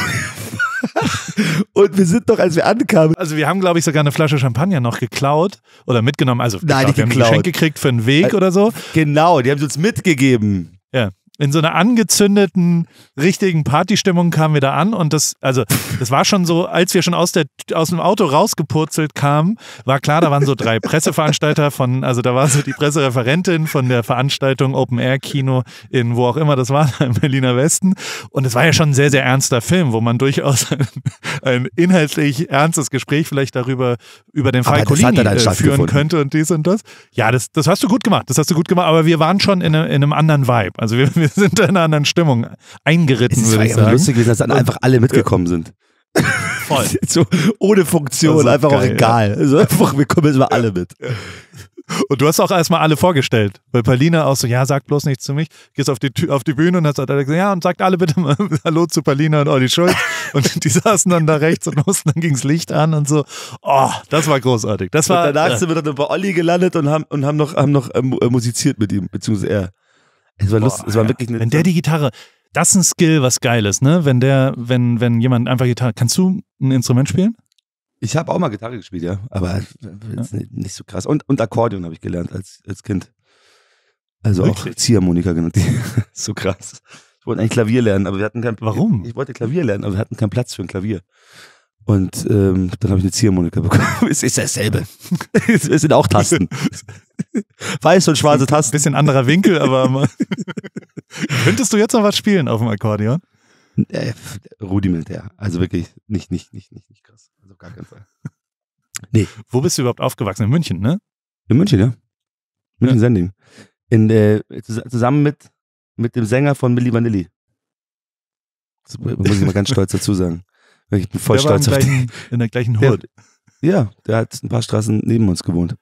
und wir sind doch, als wir ankamen. Also wir haben, glaube ich, sogar eine Flasche Champagner noch geklaut oder mitgenommen. Also Nein, geklaut. wir haben ein Geschenk gekriegt für einen Weg äh, oder so. Genau, die haben sie uns mitgegeben. Ja, in so einer angezündeten, richtigen Partystimmung kamen wir da an und das, also, das war schon so, als wir schon aus, der, aus dem Auto rausgepurzelt kamen, war klar, da waren so drei Presseveranstalter von, also da war so die Pressereferentin von der Veranstaltung Open Air Kino in wo auch immer das war, im Berliner Westen. Und es war ja schon ein sehr, sehr ernster Film, wo man durchaus ein, ein inhaltlich ernstes Gespräch vielleicht darüber, über den Fall Colini äh, führen könnte und dies und das. Ja, das, das hast du gut gemacht, das hast du gut gemacht, aber wir waren schon in, in einem anderen Vibe. Also wir, wir wir sind in einer anderen Stimmung eingeritten, würde ich sagen. lustig gewesen, dass dann einfach alle mitgekommen sind. Voll. so, ohne Funktion, also einfach geil, auch egal. Ja. Also einfach, wir kommen jetzt mal alle mit. Und du hast auch erstmal alle vorgestellt, weil Paulina auch so, ja, sagt bloß nichts zu mich. Gehst auf die, auf die Bühne und hast alle gesagt, ja, und sagt alle bitte mal Hallo zu Paulina und Olli Schulz. Und die saßen dann da rechts und mussten, dann ging das Licht an und so. Oh, das war großartig. Das war, und danach äh, sind wir dann bei Olli gelandet und haben, und haben noch, haben noch äh, äh musiziert mit ihm, beziehungsweise er. Es war, Boah, es war wirklich eine Wenn der die Gitarre, das ist ein Skill, was geil ist, ne? Wenn der, wenn, wenn jemand einfach Gitarre, kannst du ein Instrument spielen? Ich habe auch mal Gitarre gespielt, ja, aber ja. nicht so krass. Und, und Akkordeon habe ich gelernt als, als Kind. Also Wirklich? auch Ziehharmonika genannt. so krass. Ich wollte eigentlich Klavier lernen, aber wir hatten kein Warum? Ich, ich wollte Klavier lernen, aber wir hatten keinen Platz für ein Klavier. Und ähm, dann habe ich eine Ziehharmonika bekommen. es ist dasselbe. es sind auch Tasten. Weiße und schwarze Tasten. Bisschen anderer Winkel, aber könntest du jetzt noch was spielen auf dem Akkordeon? Äh, rudimentär. Also wirklich nicht, nicht, nicht, nicht, nicht krass. Also gar keinen Fall. Nee. Wo bist du überhaupt aufgewachsen? In München, ne? In München, ja. München ja. Sending. In, äh, zusammen mit, mit dem Sänger von Milli Vanilli. Das muss ich mal ganz stolz dazu sagen. Ich bin voll der stolz auf den. In der gleichen Hood. Der, ja, der hat ein paar Straßen neben uns gewohnt.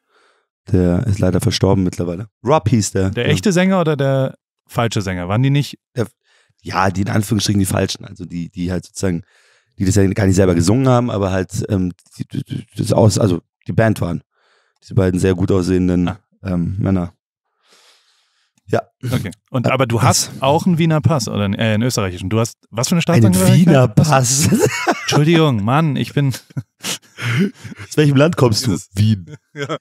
Der ist leider verstorben mittlerweile. Rob hieß der. Der ja. echte Sänger oder der falsche Sänger? Waren die nicht? Der, ja, die in Anführungsstrichen die falschen. Also die, die halt sozusagen, die das ja gar nicht selber gesungen haben, aber halt ähm, die, das aus, also die Band waren. Diese beiden sehr gut aussehenden ah. ähm, Männer. Ja. Okay. Und aber du hast auch einen Wiener Pass oder einen, äh, einen österreichischen. Du hast was für eine Staatsangehörigkeit? Ein Wiener Pass. Entschuldigung, Mann, ich bin. Aus welchem Land kommst du? Wien. Ja.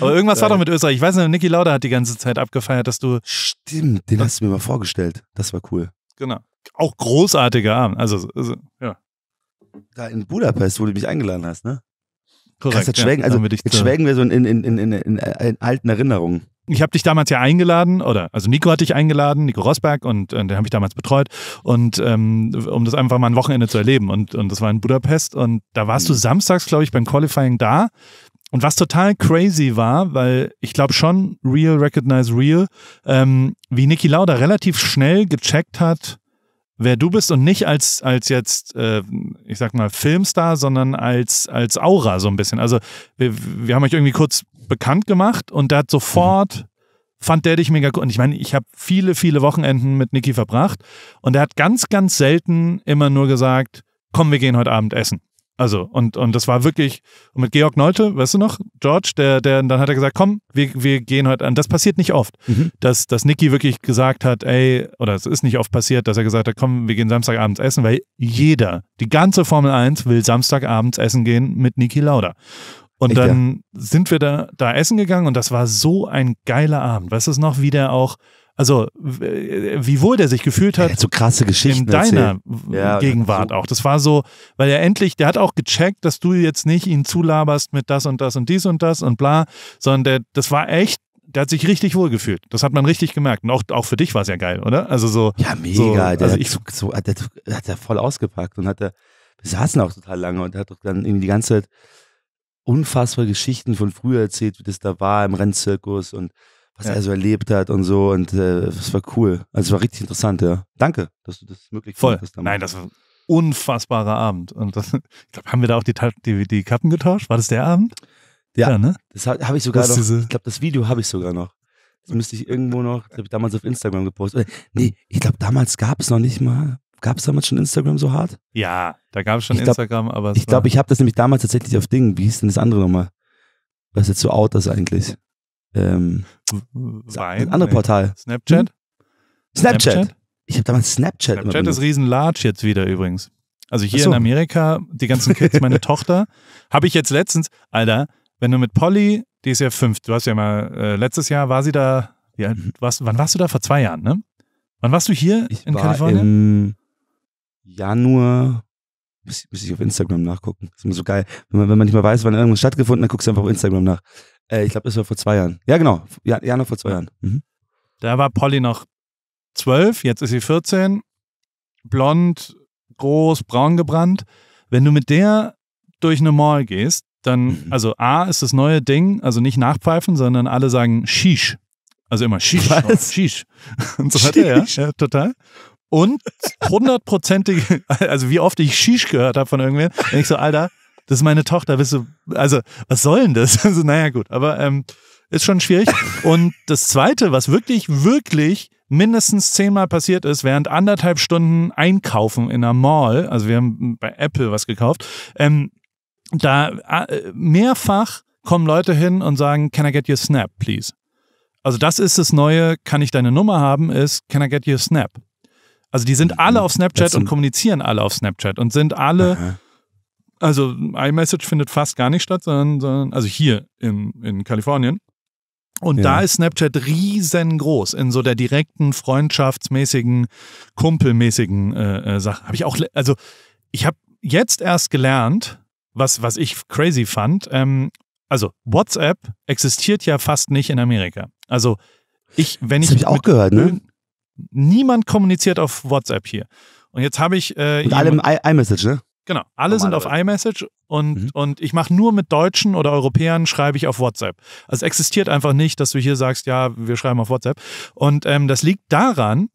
Aber irgendwas war doch mit Österreich. Ich weiß nicht, Niki Lauda hat die ganze Zeit abgefeiert, dass du. Stimmt, den hast du mir mal vorgestellt. Das war cool. Genau. Auch großartiger Abend. Also, also ja. Da in Budapest, wo du mich eingeladen hast, ne? Korrekt. Krass, jetzt ja, schwelgen, also, jetzt schwelgen wir so in, in, in, in, in alten Erinnerungen ich habe dich damals ja eingeladen, oder also Nico hat dich eingeladen, Nico Rosberg, und, und äh, den habe ich damals betreut, und ähm, um das einfach mal ein Wochenende zu erleben. Und, und das war in Budapest und da warst du mhm. samstags, glaube ich, beim Qualifying da. Und was total crazy war, weil ich glaube schon, Real Recognize Real, ähm, wie Niki Lauda relativ schnell gecheckt hat, wer du bist und nicht als, als jetzt, äh, ich sag mal, Filmstar, sondern als, als Aura so ein bisschen. Also wir, wir haben euch irgendwie kurz bekannt gemacht und der hat mhm. sofort, mhm. fand der dich mega cool. Und ich meine, ich habe viele, viele Wochenenden mit Niki verbracht und er hat ganz, ganz selten immer nur gesagt, komm, wir gehen heute Abend essen. Also, und, und das war wirklich, und mit Georg Neute, weißt du noch, George, der, der, dann hat er gesagt, komm, wir, wir gehen heute an. Das passiert nicht oft, mhm. dass, dass Niki wirklich gesagt hat, ey, oder es ist nicht oft passiert, dass er gesagt hat, komm, wir gehen Samstagabends essen, weil jeder, die ganze Formel 1 will Samstagabends essen gehen mit Niki Lauda. Und dann ja? sind wir da, da essen gegangen und das war so ein geiler Abend. Weißt du noch, wie der auch, also äh, wie wohl der sich gefühlt hat. Ja, so krasse Geschichten. In deiner ja, Gegenwart so. auch. Das war so, weil er endlich, der hat auch gecheckt, dass du jetzt nicht ihn zulaberst mit das und das und dies und das und bla, sondern der, das war echt der hat sich richtig wohl gefühlt. Das hat man richtig gemerkt. Und auch, auch für dich war es ja geil, oder? Also so. Ja, mega. So, der also ich, so, so, hat, der, hat voll ausgepackt und hat er, wir saßen auch total lange und hat doch dann irgendwie die ganze Zeit unfassbare Geschichten von früher erzählt, wie das da war im Rennzirkus und was ja. er so erlebt hat und so. Und äh, das war cool. Also es war richtig interessant, ja. Danke, dass du das möglich Voll. hast. Nein, das war ein unfassbarer Abend. Und das, ich glaube, haben wir da auch die, die, die, Kappen getauscht? War das der Abend? Ja, ja ne? das habe hab ich sogar das noch. Ich glaube, das Video habe ich sogar noch. Das müsste ich irgendwo noch, das habe ich damals auf Instagram gepostet. Äh, nee, ich glaube, damals gab es noch nicht mal Gab es damals schon Instagram so hart? Ja, da gab es schon ich Instagram, aber. ich glaube, ich habe das nämlich damals tatsächlich auf Ding. Wie hieß denn das andere nochmal? Was jetzt so out ist eigentlich? Ähm, Wein? Ein anderes nee. Portal. Snapchat? Hm? Snapchat? Snapchat? Ich habe damals Snapchat. Snapchat ist riesen large jetzt wieder übrigens. Also hier so. in Amerika, die ganzen Kids, meine Tochter, habe ich jetzt letztens, Alter, wenn du mit Polly, die ist ja fünf, du hast ja mal, äh, letztes Jahr war sie da, ja, mhm. warst, wann warst du da? Vor zwei Jahren, ne? Wann warst du hier ich in Kalifornien? Januar. Muss, muss ich auf Instagram nachgucken. Das ist immer so geil. Wenn man, wenn man nicht mehr weiß, wann irgendwas stattgefunden hat, dann guckst du einfach auf Instagram nach. Äh, ich glaube, das war vor zwei Jahren. Ja, genau. Januar vor zwei Jahren. Mhm. Da war Polly noch zwölf, jetzt ist sie 14. Blond, groß, braun gebrannt. Wenn du mit der durch eine Mall gehst, dann, mhm. also A ist das neue Ding, also nicht nachpfeifen, sondern alle sagen Shish. Also immer Shish. Shish. Und so weiter, ja. ja. Total. Und hundertprozentige, also wie oft ich Shish gehört habe von irgendwer, und ich so, Alter, das ist meine Tochter, bist du, also was soll denn das? Also naja gut, aber ähm, ist schon schwierig. Und das Zweite, was wirklich, wirklich mindestens zehnmal passiert ist, während anderthalb Stunden einkaufen in einer Mall, also wir haben bei Apple was gekauft, ähm, da äh, mehrfach kommen Leute hin und sagen, can I get your snap, please? Also das ist das Neue, kann ich deine Nummer haben, ist, can I get your snap? Also die sind mhm. alle auf Snapchat und kommunizieren alle auf Snapchat und sind alle, Aha. also iMessage findet fast gar nicht statt, sondern, sondern also hier in, in Kalifornien. Und ja. da ist Snapchat riesengroß in so der direkten, freundschaftsmäßigen, kumpelmäßigen äh, äh, Sache. Habe ich auch, also ich habe jetzt erst gelernt, was, was ich crazy fand. Ähm, also WhatsApp existiert ja fast nicht in Amerika. Also ich, wenn das ich. Das habe ich auch gehört, ne? Niemand kommuniziert auf WhatsApp hier. Und jetzt habe ich. Äh, Mit allem iMessage, ne? Genau, alle sind auf iMessage und, mhm. und ich mache nur mit Deutschen oder Europäern schreibe ich auf WhatsApp. Also es existiert einfach nicht, dass du hier sagst, ja, wir schreiben auf WhatsApp. Und ähm, das liegt daran,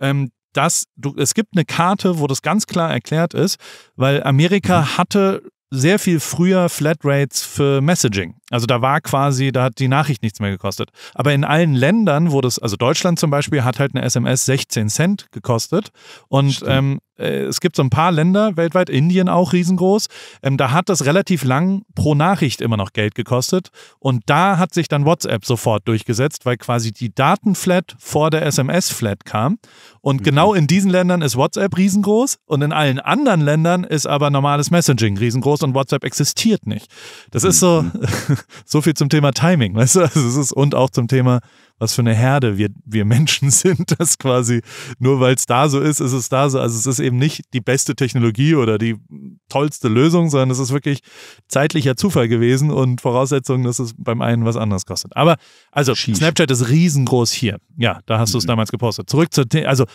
ähm, dass du, es gibt eine Karte, wo das ganz klar erklärt ist, weil Amerika mhm. hatte sehr viel früher Flatrates für Messaging. Also da war quasi, da hat die Nachricht nichts mehr gekostet. Aber in allen Ländern wo das, also Deutschland zum Beispiel, hat halt eine SMS 16 Cent gekostet. Und ähm, äh, es gibt so ein paar Länder weltweit, Indien auch riesengroß, ähm, da hat das relativ lang pro Nachricht immer noch Geld gekostet. Und da hat sich dann WhatsApp sofort durchgesetzt, weil quasi die Datenflat vor der SMS-Flat kam. Und mhm. genau in diesen Ländern ist WhatsApp riesengroß und in allen anderen Ländern ist aber normales Messaging riesengroß und WhatsApp existiert nicht. Das ist so, mhm. so viel zum Thema Timing, weißt du? Also es ist, und auch zum Thema, was für eine Herde wir, wir Menschen sind, das quasi nur weil es da so ist, ist es da so. Also es ist eben nicht die beste Technologie oder die tollste Lösung, sondern es ist wirklich zeitlicher Zufall gewesen und Voraussetzung, dass es beim einen was anderes kostet. Aber also Schief. Snapchat ist riesengroß hier. Ja, da hast mhm. du es damals gepostet. Zurück zur, also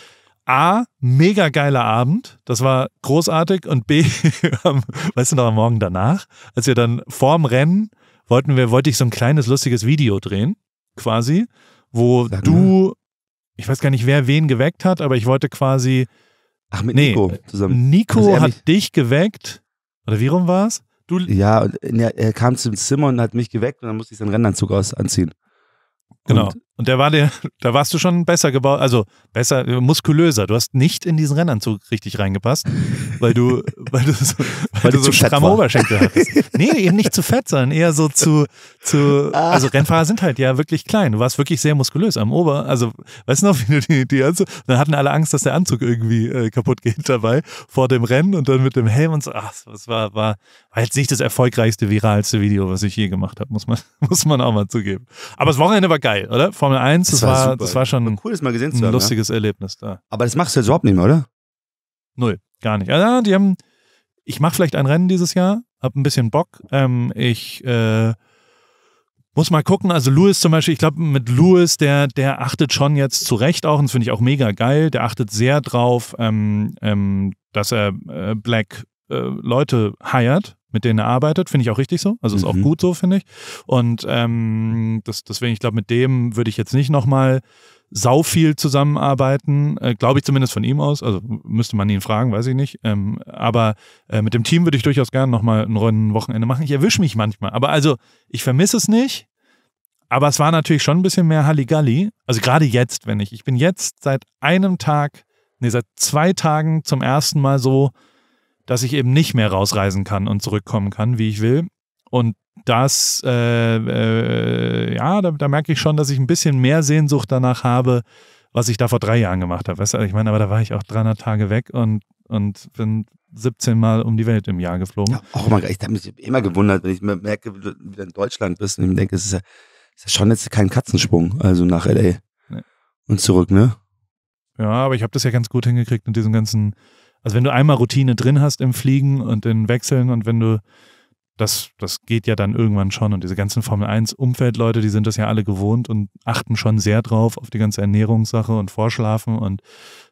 A, mega geiler Abend, das war großartig und B, weißt du noch am Morgen danach, als wir dann vorm Rennen wollten wir, wollte ich so ein kleines lustiges Video drehen, quasi, wo Sag du, mal. ich weiß gar nicht, wer wen geweckt hat, aber ich wollte quasi. Ach, mit nee, Nico zusammen. Nico also hat dich geweckt. Oder wie rum war es? ja, er kam zum Zimmer und hat mich geweckt und dann musste ich seinen Rennanzug aus anziehen. Genau. Und und der war der, da warst du schon besser gebaut, also besser, äh, muskulöser. Du hast nicht in diesen Rennanzug richtig reingepasst, weil du, weil du so, weil, weil du so stramme Oberschenkel hattest. Nee, eben nicht zu fett, sondern eher so zu, zu, ah. also Rennfahrer sind halt ja wirklich klein. Du warst wirklich sehr muskulös am Ober, also, weißt du noch, wie du die, die Anzug, dann hatten alle Angst, dass der Anzug irgendwie äh, kaputt geht dabei, vor dem Rennen und dann mit dem Helm und so, ach, das war, war, halt nicht das erfolgreichste, viralste Video, was ich je gemacht habe, muss man, muss man auch mal zugeben. Aber das Wochenende war geil, oder? Formel 1, das, das war, das war schon war cool, das mal gesehen ein zu haben, lustiges ja. Erlebnis da. Aber das machst du jetzt überhaupt nicht mehr, oder? Null, gar nicht. Also, die haben, ich mache vielleicht ein Rennen dieses Jahr, hab ein bisschen Bock. Ähm, ich äh, muss mal gucken. Also Lewis zum Beispiel, ich glaube mit Lewis, der, der achtet schon jetzt zu Recht auch, und das finde ich auch mega geil, der achtet sehr drauf, ähm, ähm, dass er äh, Black äh, Leute heiert mit denen er arbeitet. Finde ich auch richtig so. Also ist mhm. auch gut so, finde ich. Und ähm, das, deswegen, ich glaube, mit dem würde ich jetzt nicht nochmal sau viel zusammenarbeiten, äh, glaube ich zumindest von ihm aus. Also müsste man ihn fragen, weiß ich nicht. Ähm, aber äh, mit dem Team würde ich durchaus gerne nochmal ein Runden Wochenende machen. Ich erwische mich manchmal. Aber also, ich vermisse es nicht. Aber es war natürlich schon ein bisschen mehr Halligalli. Also gerade jetzt, wenn ich. Ich bin jetzt seit einem Tag, nee, seit zwei Tagen zum ersten Mal so dass ich eben nicht mehr rausreisen kann und zurückkommen kann, wie ich will. Und das, äh, äh, ja, da, da, merke ich schon, dass ich ein bisschen mehr Sehnsucht danach habe, was ich da vor drei Jahren gemacht habe. Weißt du, ich meine, aber da war ich auch 300 Tage weg und, und bin 17 Mal um die Welt im Jahr geflogen. Ja, auch immer, ich habe mich immer gewundert, wenn ich merke, wie du in Deutschland bist und ich denke, es ist ja, ist schon jetzt kein Katzensprung, also nach L.A. Nee. und zurück, ne? Ja, aber ich habe das ja ganz gut hingekriegt mit diesem ganzen also wenn du einmal Routine drin hast im Fliegen und in Wechseln und wenn du das, das geht ja dann irgendwann schon. Und diese ganzen Formel 1-Umfeldleute, die sind das ja alle gewohnt und achten schon sehr drauf auf die ganze Ernährungssache und Vorschlafen und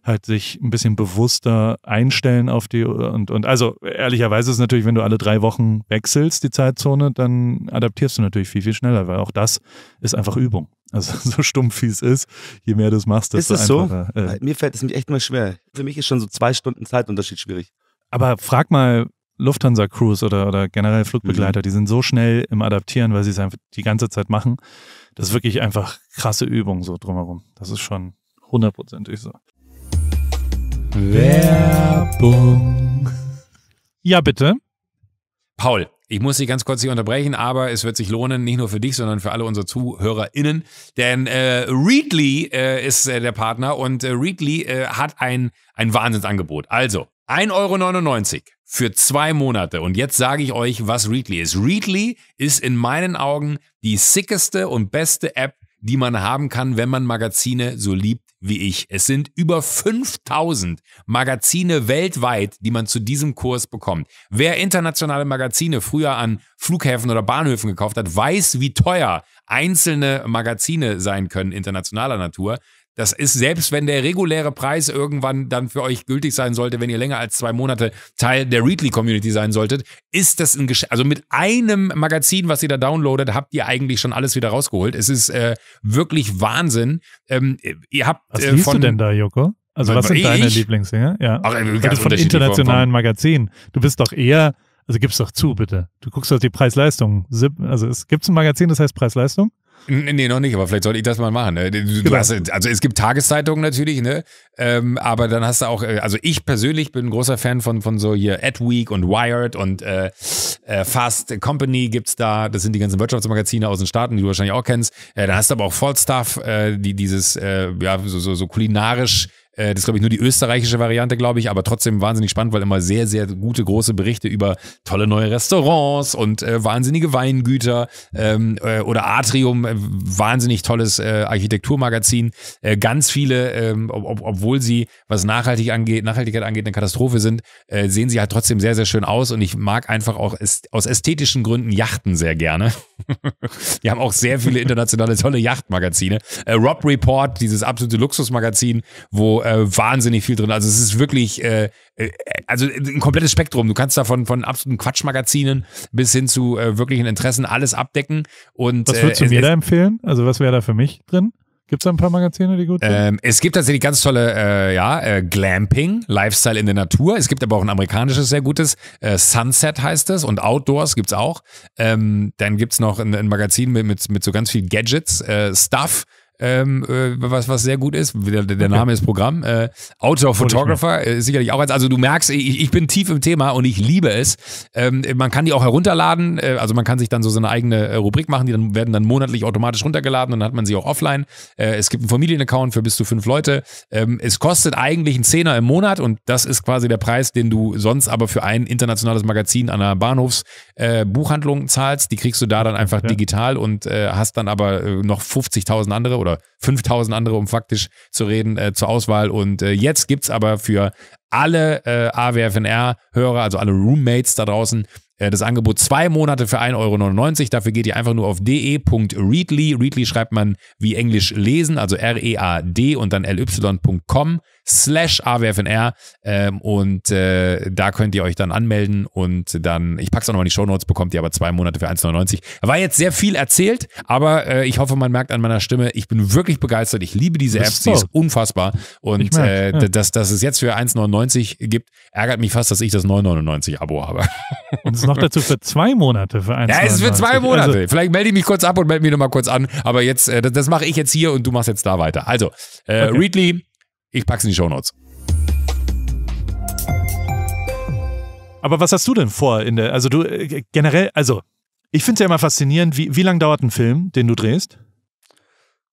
halt sich ein bisschen bewusster einstellen auf die und, und also ehrlicherweise ist es natürlich, wenn du alle drei Wochen wechselst, die Zeitzone, dann adaptierst du natürlich viel, viel schneller, weil auch das ist einfach Übung. Also so stumpf wie es ist, je mehr du es machst, desto ist es einfacher. So? Äh, Mir fällt es mir echt mal schwer. Für mich ist schon so zwei Stunden Zeitunterschied schwierig. Aber frag mal Lufthansa-Crews oder, oder generell mhm. Flugbegleiter, mhm. die sind so schnell im Adaptieren, weil sie es einfach die ganze Zeit machen. Das ist wirklich einfach krasse Übung so drumherum. Das ist schon hundertprozentig so. Werbung. Ja, bitte. Paul, ich muss Sie ganz kurz hier unterbrechen, aber es wird sich lohnen, nicht nur für dich, sondern für alle unsere ZuhörerInnen. Denn äh, Readly äh, ist äh, der Partner und äh, Readly äh, hat ein, ein Wahnsinnsangebot. Also, 1,99 Euro für zwei Monate. Und jetzt sage ich euch, was Readly ist. Readly ist in meinen Augen die sickeste und beste App, die man haben kann, wenn man Magazine so liebt wie ich. Es sind über 5000 Magazine weltweit, die man zu diesem Kurs bekommt. Wer internationale Magazine früher an Flughäfen oder Bahnhöfen gekauft hat, weiß, wie teuer einzelne Magazine sein können internationaler Natur. Das ist, selbst wenn der reguläre Preis irgendwann dann für euch gültig sein sollte, wenn ihr länger als zwei Monate Teil der Readly-Community sein solltet, ist das ein Geschäft. Also mit einem Magazin, was ihr da downloadet, habt ihr eigentlich schon alles wieder rausgeholt. Es ist äh, wirklich Wahnsinn. Ähm, ihr habt, was äh, liest von, du denn da, Joko? Also was sind deine Lieblingssänger? Ja. Ach, äh, also ganz das von internationalen Magazinen. Du bist doch eher, also gib's doch zu, bitte. Du guckst doch die Preis-Leistung. Also es gibt ein Magazin, das heißt Preis-Leistung. Nee, noch nicht, aber vielleicht sollte ich das mal machen. Ne? Du, du genau. hast, also es gibt Tageszeitungen natürlich, ne? Ähm, aber dann hast du auch, äh, also ich persönlich bin ein großer Fan von, von so hier Adweek und Wired und äh, äh, Fast Company gibt's da. Das sind die ganzen Wirtschaftsmagazine aus den Staaten, die du wahrscheinlich auch kennst. Äh, dann hast du aber auch Falstaff, äh, die dieses, äh, ja, so, so, so kulinarisch äh, das ist, glaube ich, nur die österreichische Variante, glaube ich, aber trotzdem wahnsinnig spannend, weil immer sehr, sehr gute, große Berichte über tolle neue Restaurants und äh, wahnsinnige Weingüter ähm, äh, oder Atrium, äh, wahnsinnig tolles äh, Architekturmagazin. Äh, ganz viele, ähm, ob, obwohl sie, was Nachhaltig angeht, Nachhaltigkeit angeht, eine Katastrophe sind, sehen sie halt trotzdem sehr, sehr schön aus und ich mag einfach auch est aus ästhetischen Gründen Yachten sehr gerne. die haben auch sehr viele internationale tolle Yachtmagazine. Rob Report, dieses absolute Luxusmagazin, wo äh, wahnsinnig viel drin. Also es ist wirklich, äh, äh also ein komplettes Spektrum. Du kannst da von absoluten Quatschmagazinen bis hin zu äh, wirklichen Interessen alles abdecken. Und, was würdest du äh, mir da empfehlen? Also was wäre da für mich drin? Gibt es da ein paar Magazine, die gut sind? Ähm, es gibt tatsächlich ganz tolle, äh, ja, äh, Glamping, Lifestyle in der Natur. Es gibt aber auch ein amerikanisches sehr gutes, äh, Sunset heißt es und Outdoors gibt es auch. Ähm, dann gibt es noch ein, ein, Magazin mit, mit, mit so ganz viel Gadgets, äh, Stuff ähm, äh, was, was sehr gut ist. Der, der Name ist Programm. Äh, Outdoor Photographer äh, ist sicherlich auch eins. Also du merkst, ich, ich bin tief im Thema und ich liebe es. Ähm, man kann die auch herunterladen. Äh, also man kann sich dann so seine eigene äh, Rubrik machen. Die dann, werden dann monatlich automatisch runtergeladen und dann hat man sie auch offline. Äh, es gibt einen Familienaccount für bis zu fünf Leute. Ähm, es kostet eigentlich einen Zehner im Monat und das ist quasi der Preis, den du sonst aber für ein internationales Magazin an einer Bahnhofsbuchhandlung zahlst. Die kriegst du da dann einfach ja. digital und hast dann aber noch 50.000 andere oder 5000 andere, um faktisch zu reden, äh, zur Auswahl. Und äh, jetzt gibt es aber für alle äh, AWFNR-Hörer, also alle Roommates da draußen, äh, das Angebot zwei Monate für 1,99 Euro. Dafür geht ihr einfach nur auf de.readly. Readly schreibt man wie Englisch lesen, also R-E-A-D und dann L-Y.com slash awfnr. Ähm, und äh, da könnt ihr euch dann anmelden und dann, ich pack's auch nochmal in die Show Notes, bekommt ihr aber zwei Monate für 1,99. War jetzt sehr viel erzählt, aber äh, ich hoffe, man merkt an meiner Stimme, ich bin wirklich begeistert. Ich liebe diese App, sie ist unfassbar. Und merk, äh, ja. dass, dass es jetzt für 1,99 gibt, ärgert mich fast, dass ich das 9,99 Abo habe. Und es ist noch dazu für zwei Monate für 1,99. Ja, es ist für zwei Monate. Also, Vielleicht melde ich mich kurz ab und melde mich nochmal kurz an. Aber jetzt, äh, das, das mache ich jetzt hier und du machst jetzt da weiter. Also, äh, okay. Readly ich pack's in die Shownotes. Aber was hast du denn vor in der, also du äh, generell, also ich finde es ja immer faszinierend, wie, wie lange dauert ein Film, den du drehst?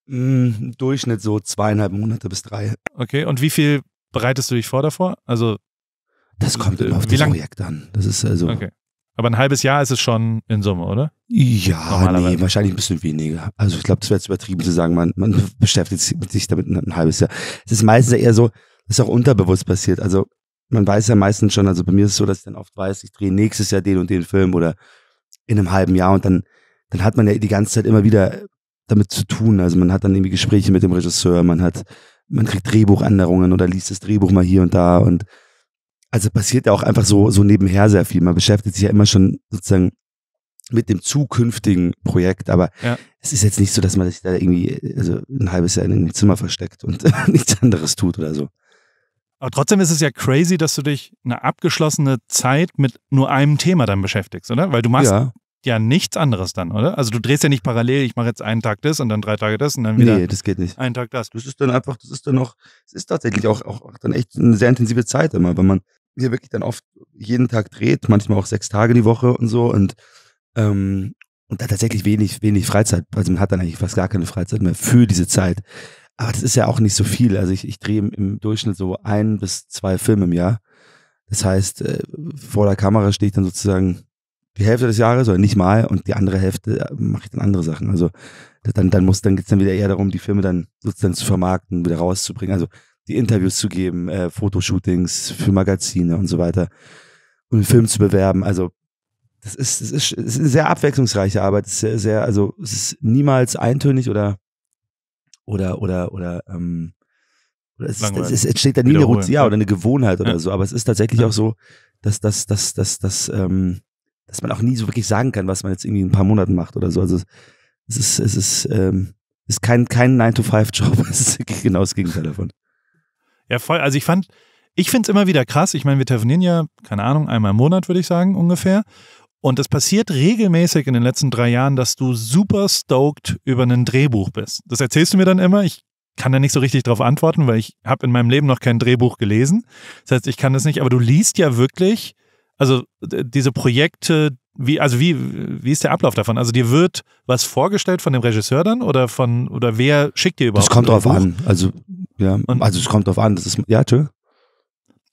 Mm, Durchschnitt so zweieinhalb Monate bis drei. Okay, und wie viel bereitest du dich vor davor? Also das kommt äh, immer auf das Projekt an. Das ist also okay. Aber ein halbes Jahr ist es schon in Summe, oder? Ja, nee, wahrscheinlich ein bisschen weniger. Also ich glaube, es wäre jetzt übertrieben zu sagen, man, man beschäftigt sich damit ein halbes Jahr. Es ist meistens eher so, das ist auch unterbewusst passiert. Also man weiß ja meistens schon, also bei mir ist es so, dass ich dann oft weiß, ich drehe nächstes Jahr den und den Film oder in einem halben Jahr und dann, dann hat man ja die ganze Zeit immer wieder damit zu tun. Also man hat dann irgendwie Gespräche mit dem Regisseur, man hat, man kriegt Drehbuchänderungen oder liest das Drehbuch mal hier und da und also passiert ja auch einfach so, so nebenher sehr viel. Man beschäftigt sich ja immer schon sozusagen mit dem zukünftigen Projekt, aber ja. es ist jetzt nicht so, dass man sich da irgendwie also ein halbes Jahr in einem Zimmer versteckt und nichts anderes tut oder so. Aber trotzdem ist es ja crazy, dass du dich eine abgeschlossene Zeit mit nur einem Thema dann beschäftigst, oder? Weil du machst ja, ja nichts anderes dann, oder? Also du drehst ja nicht parallel, ich mache jetzt einen Tag das und dann drei Tage das und dann wieder. Nee, das geht nicht. Einen Tag das. Das ist dann einfach, das ist dann auch, es ist tatsächlich auch, auch, auch dann echt eine sehr intensive Zeit immer, wenn man hier wirklich dann oft jeden Tag dreht, manchmal auch sechs Tage die Woche und so und ähm, und da tatsächlich wenig, wenig Freizeit. Also man hat dann eigentlich fast gar keine Freizeit mehr für diese Zeit. Aber das ist ja auch nicht so viel. Also ich, ich drehe im Durchschnitt so ein bis zwei Filme im Jahr. Das heißt, äh, vor der Kamera stehe ich dann sozusagen die Hälfte des Jahres oder nicht mal und die andere Hälfte äh, mache ich dann andere Sachen. Also dann, dann muss, dann geht es dann wieder eher darum, die Filme dann sozusagen zu vermarkten, wieder rauszubringen. Also die Interviews zu geben, äh, Fotoshootings für Magazine und so weiter und einen Film zu bewerben. Also das ist, das ist, das ist eine sehr abwechslungsreiche Arbeit. Es ist sehr, sehr, also es ist niemals eintönig oder oder oder oder ähm, es, ist, es, es, steht da nie eine Routine ja, oder eine Gewohnheit oder so, aber es ist tatsächlich ja. auch so, dass, dass, dass, dass, dass, ähm, dass man auch nie so wirklich sagen kann, was man jetzt irgendwie in ein paar Monaten macht oder so. Also es ist, es ist, ähm, ist kein, kein 9-to-5-Job, es ist genau das Gegenteil davon. Ja, voll. Also ich fand, ich finde es immer wieder krass. Ich meine, wir telefonieren ja, keine Ahnung, einmal im Monat, würde ich sagen, ungefähr. Und es passiert regelmäßig in den letzten drei Jahren, dass du super stoked über ein Drehbuch bist. Das erzählst du mir dann immer. Ich kann da nicht so richtig drauf antworten, weil ich habe in meinem Leben noch kein Drehbuch gelesen. Das heißt, ich kann das nicht. Aber du liest ja wirklich, also diese Projekte, wie, also wie, wie ist der Ablauf davon? Also dir wird was vorgestellt von dem Regisseur dann oder von, oder wer schickt dir überhaupt? Das kommt drauf an. Also ja, und, also es kommt drauf an, das ist, ja, tschö.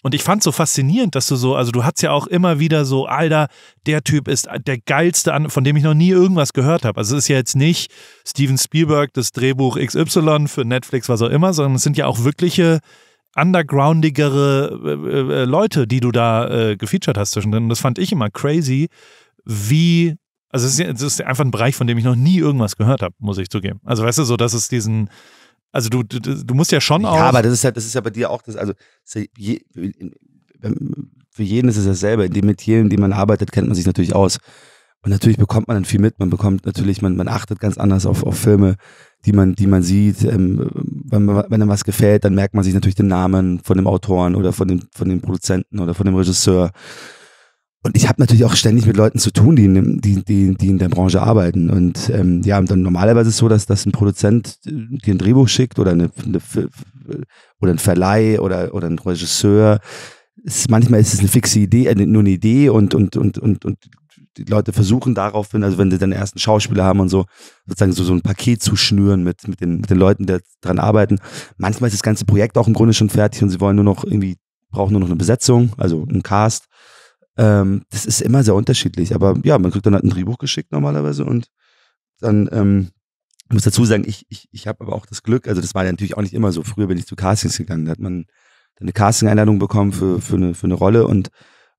Und ich fand es so faszinierend, dass du so, also du hast ja auch immer wieder so, Alter, der Typ ist der geilste, von dem ich noch nie irgendwas gehört habe. Also es ist ja jetzt nicht Steven Spielberg, das Drehbuch XY für Netflix, was auch immer, sondern es sind ja auch wirkliche undergroundigere äh, äh, Leute, die du da äh, gefeatured hast zwischendrin. Und das fand ich immer crazy, wie, also es ist, es ist einfach ein Bereich, von dem ich noch nie irgendwas gehört habe, muss ich zugeben. Also weißt du, so dass es diesen also du, du, du musst ja schon ja, auch. Ja, aber das ist ja, das ist ja bei dir auch das, also für jeden ist es dasselbe. In dem Metier, in dem man arbeitet, kennt man sich natürlich aus. Und natürlich bekommt man dann viel mit. Man bekommt natürlich, man, man achtet ganz anders auf, auf Filme, die man, die man sieht. Ähm, wenn, man, wenn einem was gefällt, dann merkt man sich natürlich den Namen von dem Autoren oder von dem, von dem Produzenten oder von dem Regisseur und ich habe natürlich auch ständig mit Leuten zu tun, die in, die, die, die in der Branche arbeiten. Und ähm, ja, dann normalerweise ist es so, dass, dass ein Produzent äh, dir ein Drehbuch schickt oder, eine, eine, oder ein Verleih oder, oder ein Regisseur. Ist, manchmal ist es eine fixe Idee, äh, nur eine Idee und, und, und, und, und die Leute versuchen daraufhin, also wenn sie dann ersten Schauspieler haben und so, sozusagen so, so ein Paket zu schnüren mit, mit, den, mit den Leuten, die daran arbeiten. Manchmal ist das ganze Projekt auch im Grunde schon fertig und sie wollen nur noch irgendwie, brauchen nur noch eine Besetzung, also einen Cast. Ähm, das ist immer sehr unterschiedlich. Aber ja, man kriegt dann halt ein Drehbuch geschickt normalerweise und dann ähm, muss dazu sagen, ich, ich, ich habe aber auch das Glück, also das war ja natürlich auch nicht immer so. Früher bin ich zu Castings gegangen, da hat man eine Casting-Einladung bekommen für, für, eine, für eine Rolle und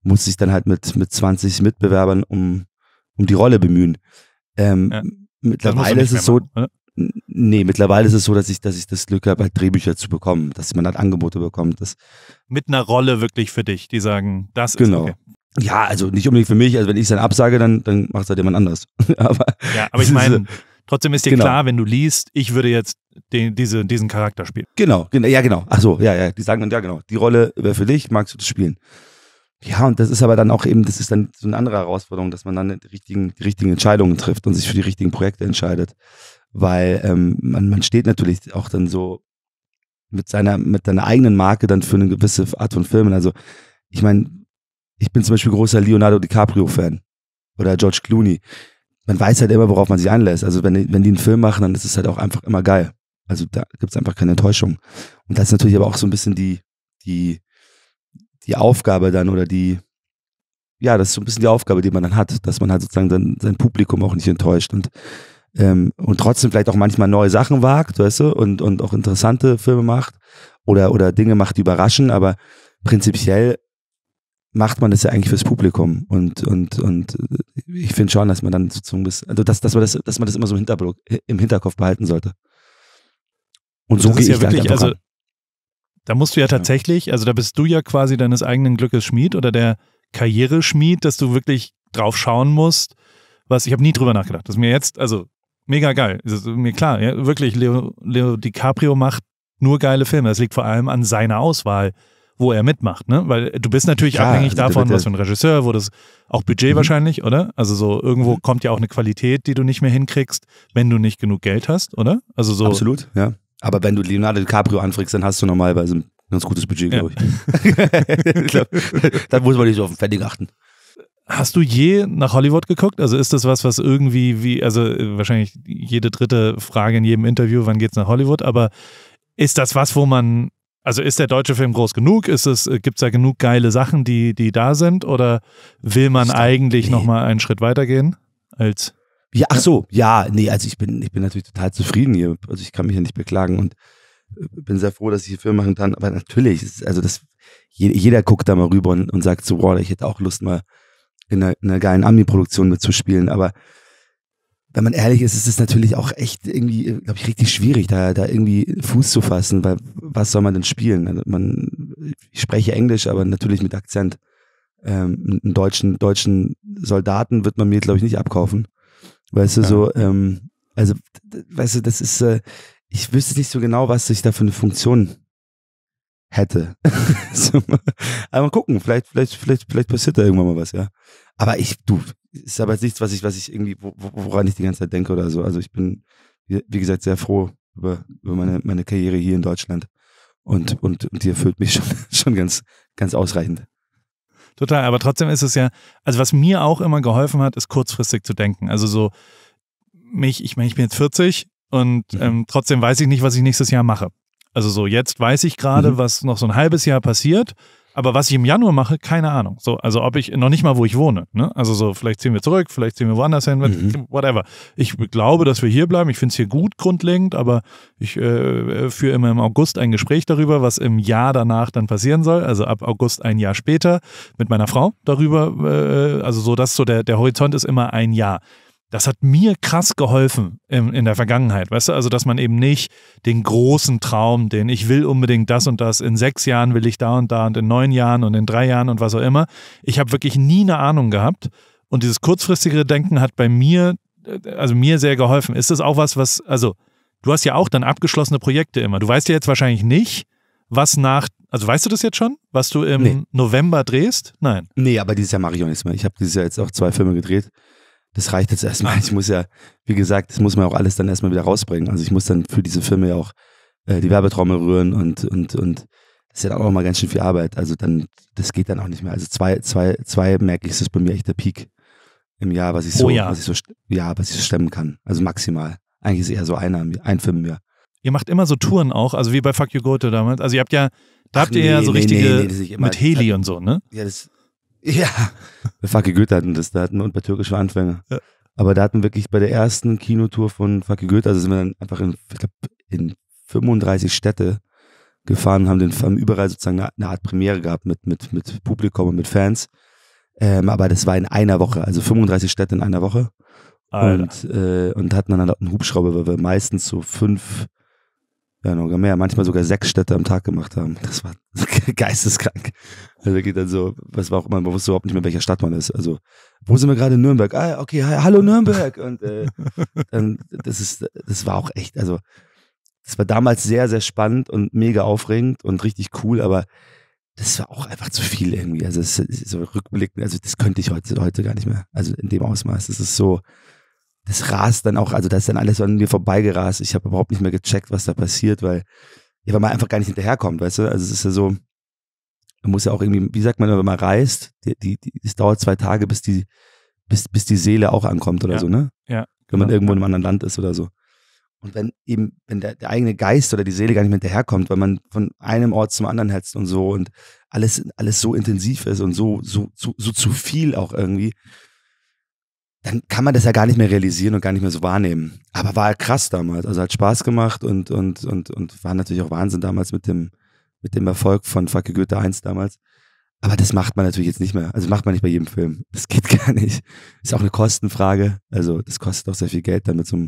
musste sich dann halt mit, mit 20 Mitbewerbern um, um die Rolle bemühen. Ähm, ja. Mittlerweile ist es so, machen, nee, mittlerweile ist es so, dass ich, dass ich das Glück habe, halt Drehbücher zu bekommen, dass man halt Angebote bekommt. Dass mit einer Rolle wirklich für dich, die sagen, das genau, ist okay. Ja, also nicht unbedingt für mich. Also wenn ich es dann absage, dann, dann macht es halt jemand anders. aber, ja, aber ich meine, trotzdem ist dir genau. klar, wenn du liest, ich würde jetzt den, diese, diesen Charakter spielen. Genau, genau, ja, genau. Ach so, ja, ja. Die sagen dann, ja, genau. Die Rolle wäre für dich, magst du das spielen. Ja, und das ist aber dann auch eben, das ist dann so eine andere Herausforderung, dass man dann die richtigen, die richtigen Entscheidungen trifft und sich für die richtigen Projekte entscheidet. Weil ähm, man, man steht natürlich auch dann so mit seiner, mit seiner eigenen Marke dann für eine gewisse Art von Filmen. Also, ich meine, ich bin zum Beispiel großer Leonardo DiCaprio-Fan oder George Clooney. Man weiß halt immer, worauf man sich einlässt. Also wenn, wenn die einen Film machen, dann ist es halt auch einfach immer geil. Also da gibt es einfach keine Enttäuschung. Und das ist natürlich aber auch so ein bisschen die, die, die Aufgabe dann oder die, ja, das ist so ein bisschen die Aufgabe, die man dann hat, dass man halt sozusagen dann sein Publikum auch nicht enttäuscht und, ähm, und trotzdem vielleicht auch manchmal neue Sachen wagt, weißt du, und, und auch interessante Filme macht oder, oder Dinge macht, die überraschen, aber prinzipiell macht man das ja eigentlich fürs Publikum und und und ich finde schon, dass man dann sozusagen das, also dass, dass man das, dass man das immer so im, Hinterblock, im Hinterkopf behalten sollte. Und also so gehe ja ich wirklich, halt also ran. da musst du ja tatsächlich, also da bist du ja quasi deines eigenen Glückes Schmied oder der Karriereschmied, dass du wirklich drauf schauen musst, was ich habe nie drüber nachgedacht. Das ist mir jetzt, also mega geil, das ist mir klar, ja, wirklich Leo, Leo DiCaprio macht nur geile Filme. Das liegt vor allem an seiner Auswahl wo er mitmacht, ne? Weil du bist natürlich also ja, abhängig davon, was für ein Regisseur, wo das auch Budget mhm. wahrscheinlich, oder? Also so irgendwo mhm. kommt ja auch eine Qualität, die du nicht mehr hinkriegst, wenn du nicht genug Geld hast, oder? Also so Absolut, ja. Aber wenn du Leonardo DiCaprio anfriegst, dann hast du normalerweise ein ganz gutes Budget, glaube ich. ich glaub, dann muss man nicht so auf den Pfennig achten. Hast du je nach Hollywood geguckt? Also ist das was, was irgendwie wie, also äh, wahrscheinlich jede dritte Frage in jedem Interview, wann geht's nach Hollywood? Aber ist das was, wo man also ist der deutsche Film groß genug? Ist es, äh, gibt es da genug geile Sachen, die, die da sind? Oder will man eigentlich nee. nochmal einen Schritt weitergehen als. Ja, ach so, ja, nee, also ich bin, ich bin natürlich total zufrieden hier. Also ich kann mich ja nicht beklagen und äh, bin sehr froh, dass ich hier Film machen kann. Aber natürlich, ist, also das, jeder guckt da mal rüber und, und sagt so, boah, ich hätte auch Lust mal in einer, in einer geilen Ami-Produktion mitzuspielen. Aber wenn man ehrlich ist, ist es natürlich auch echt irgendwie, glaube ich, richtig schwierig, da, da irgendwie Fuß zu fassen, weil was soll man denn spielen? Also man, ich spreche Englisch, aber natürlich mit Akzent. Ähm, einen deutschen, deutschen Soldaten wird man mir, glaube ich, nicht abkaufen. Weißt du, ja. so, ähm, also, weißt du, das ist, äh, ich wüsste nicht so genau, was ich da für eine Funktion hätte. so, aber mal gucken, vielleicht, vielleicht, vielleicht, vielleicht passiert da irgendwann mal was, ja. Aber ich, du, ist aber nichts, was ich, was ich irgendwie, woran ich die ganze Zeit denke oder so. Also ich bin, wie gesagt, sehr froh über, über meine, meine Karriere hier in Deutschland. Und, und, und die erfüllt mich schon, schon ganz, ganz ausreichend. Total, aber trotzdem ist es ja, also was mir auch immer geholfen hat, ist kurzfristig zu denken. Also so, mich, ich meine, ich bin jetzt 40 und mhm. ähm, trotzdem weiß ich nicht, was ich nächstes Jahr mache. Also so, jetzt weiß ich gerade, mhm. was noch so ein halbes Jahr passiert. Aber was ich im Januar mache, keine Ahnung. So, also ob ich noch nicht mal, wo ich wohne. Ne? Also so, vielleicht ziehen wir zurück, vielleicht ziehen wir woanders hin, mhm. whatever. Ich glaube, dass wir hier bleiben. Ich finde es hier gut grundlegend, aber ich äh, führe immer im August ein Gespräch darüber, was im Jahr danach dann passieren soll. Also ab August ein Jahr später mit meiner Frau darüber. Äh, also so, dass so der, der Horizont ist immer ein Jahr das hat mir krass geholfen in, in der Vergangenheit, weißt du? Also, dass man eben nicht den großen Traum, den ich will unbedingt das und das, in sechs Jahren will ich da und da und in neun Jahren und in drei Jahren und was auch immer. Ich habe wirklich nie eine Ahnung gehabt. Und dieses kurzfristigere Denken hat bei mir, also mir sehr geholfen. Ist das auch was, was, also, du hast ja auch dann abgeschlossene Projekte immer. Du weißt ja jetzt wahrscheinlich nicht, was nach, also weißt du das jetzt schon, was du im nee. November drehst? Nein. Nee, aber dieses Jahr mache ich auch nichts mehr. Ich habe dieses Jahr jetzt auch zwei Filme gedreht das reicht jetzt erstmal. Ich muss ja, wie gesagt, das muss man auch alles dann erstmal wieder rausbringen. Also ich muss dann für diese Filme ja auch äh, die Werbetrommel rühren und, und, und das ist ja auch mal ganz schön viel Arbeit. Also dann, das geht dann auch nicht mehr. Also zwei, zwei, zwei merke ich, das ist bei mir echt der Peak im Jahr, was ich so, oh ja. was ich so, ja, was ich so stemmen kann. Also maximal. Eigentlich ist es eher so einer, ein Film mehr. Ihr macht immer so Touren auch, also wie bei Fuck You Goto damals. Also ihr habt ja, da Ach habt ihr nee, ja so nee, richtige nee, mit Heli und so, ne? Ja, das, ja. Fucky Goethe hatten das, da hatten und bei türkischen Anfänger. Ja. Aber da hatten wir wirklich bei der ersten Kinotour von Fucky Goethe, also sind wir dann einfach in, ich glaub, in 35 Städte gefahren haben, den, haben überall sozusagen eine, eine Art Premiere gehabt mit, mit, mit Publikum und mit Fans. Ähm, aber das war in einer Woche, also 35 Städte in einer Woche. Alter. Und, äh, und hatten dann halt einen Hubschrauber, weil wir meistens so fünf ja, noch mehr, manchmal sogar sechs Städte am Tag gemacht haben. Das war geisteskrank. Also geht dann so, was war auch immer, man wusste überhaupt nicht mehr, welcher Stadt man ist. Also, wo sind wir gerade in Nürnberg? Ah, okay, hi, hallo Nürnberg. Und äh, dann, das ist, das war auch echt, also, das war damals sehr, sehr spannend und mega aufregend und richtig cool, aber das war auch einfach zu viel irgendwie. Also, es, so rückblickend, also, das könnte ich heute, heute gar nicht mehr. Also, in dem Ausmaß. Das ist so, das rast dann auch, also das ist dann alles an mir vorbeigerast. Ich habe überhaupt nicht mehr gecheckt, was da passiert, weil, ja, weil man einfach gar nicht hinterherkommt, weißt du? Also es ist ja so, man muss ja auch irgendwie, wie sagt man, wenn man reist, die, die, die, es dauert zwei Tage, bis die, bis, bis die Seele auch ankommt oder ja, so, ne? Ja. Wenn man genau, ja, irgendwo in einem anderen Land ist oder so. Und wenn eben, wenn der, der, eigene Geist oder die Seele gar nicht mehr hinterherkommt, weil man von einem Ort zum anderen hetzt und so und alles, alles so intensiv ist und so, so, so, so zu viel auch irgendwie, dann kann man das ja gar nicht mehr realisieren und gar nicht mehr so wahrnehmen. Aber war halt krass damals. Also hat Spaß gemacht und, und, und, und war natürlich auch Wahnsinn damals mit dem, mit dem Erfolg von Fucke Goethe 1 damals. Aber das macht man natürlich jetzt nicht mehr. Also macht man nicht bei jedem Film. Das geht gar nicht. Ist auch eine Kostenfrage. Also das kostet auch sehr viel Geld, dann mit so einem,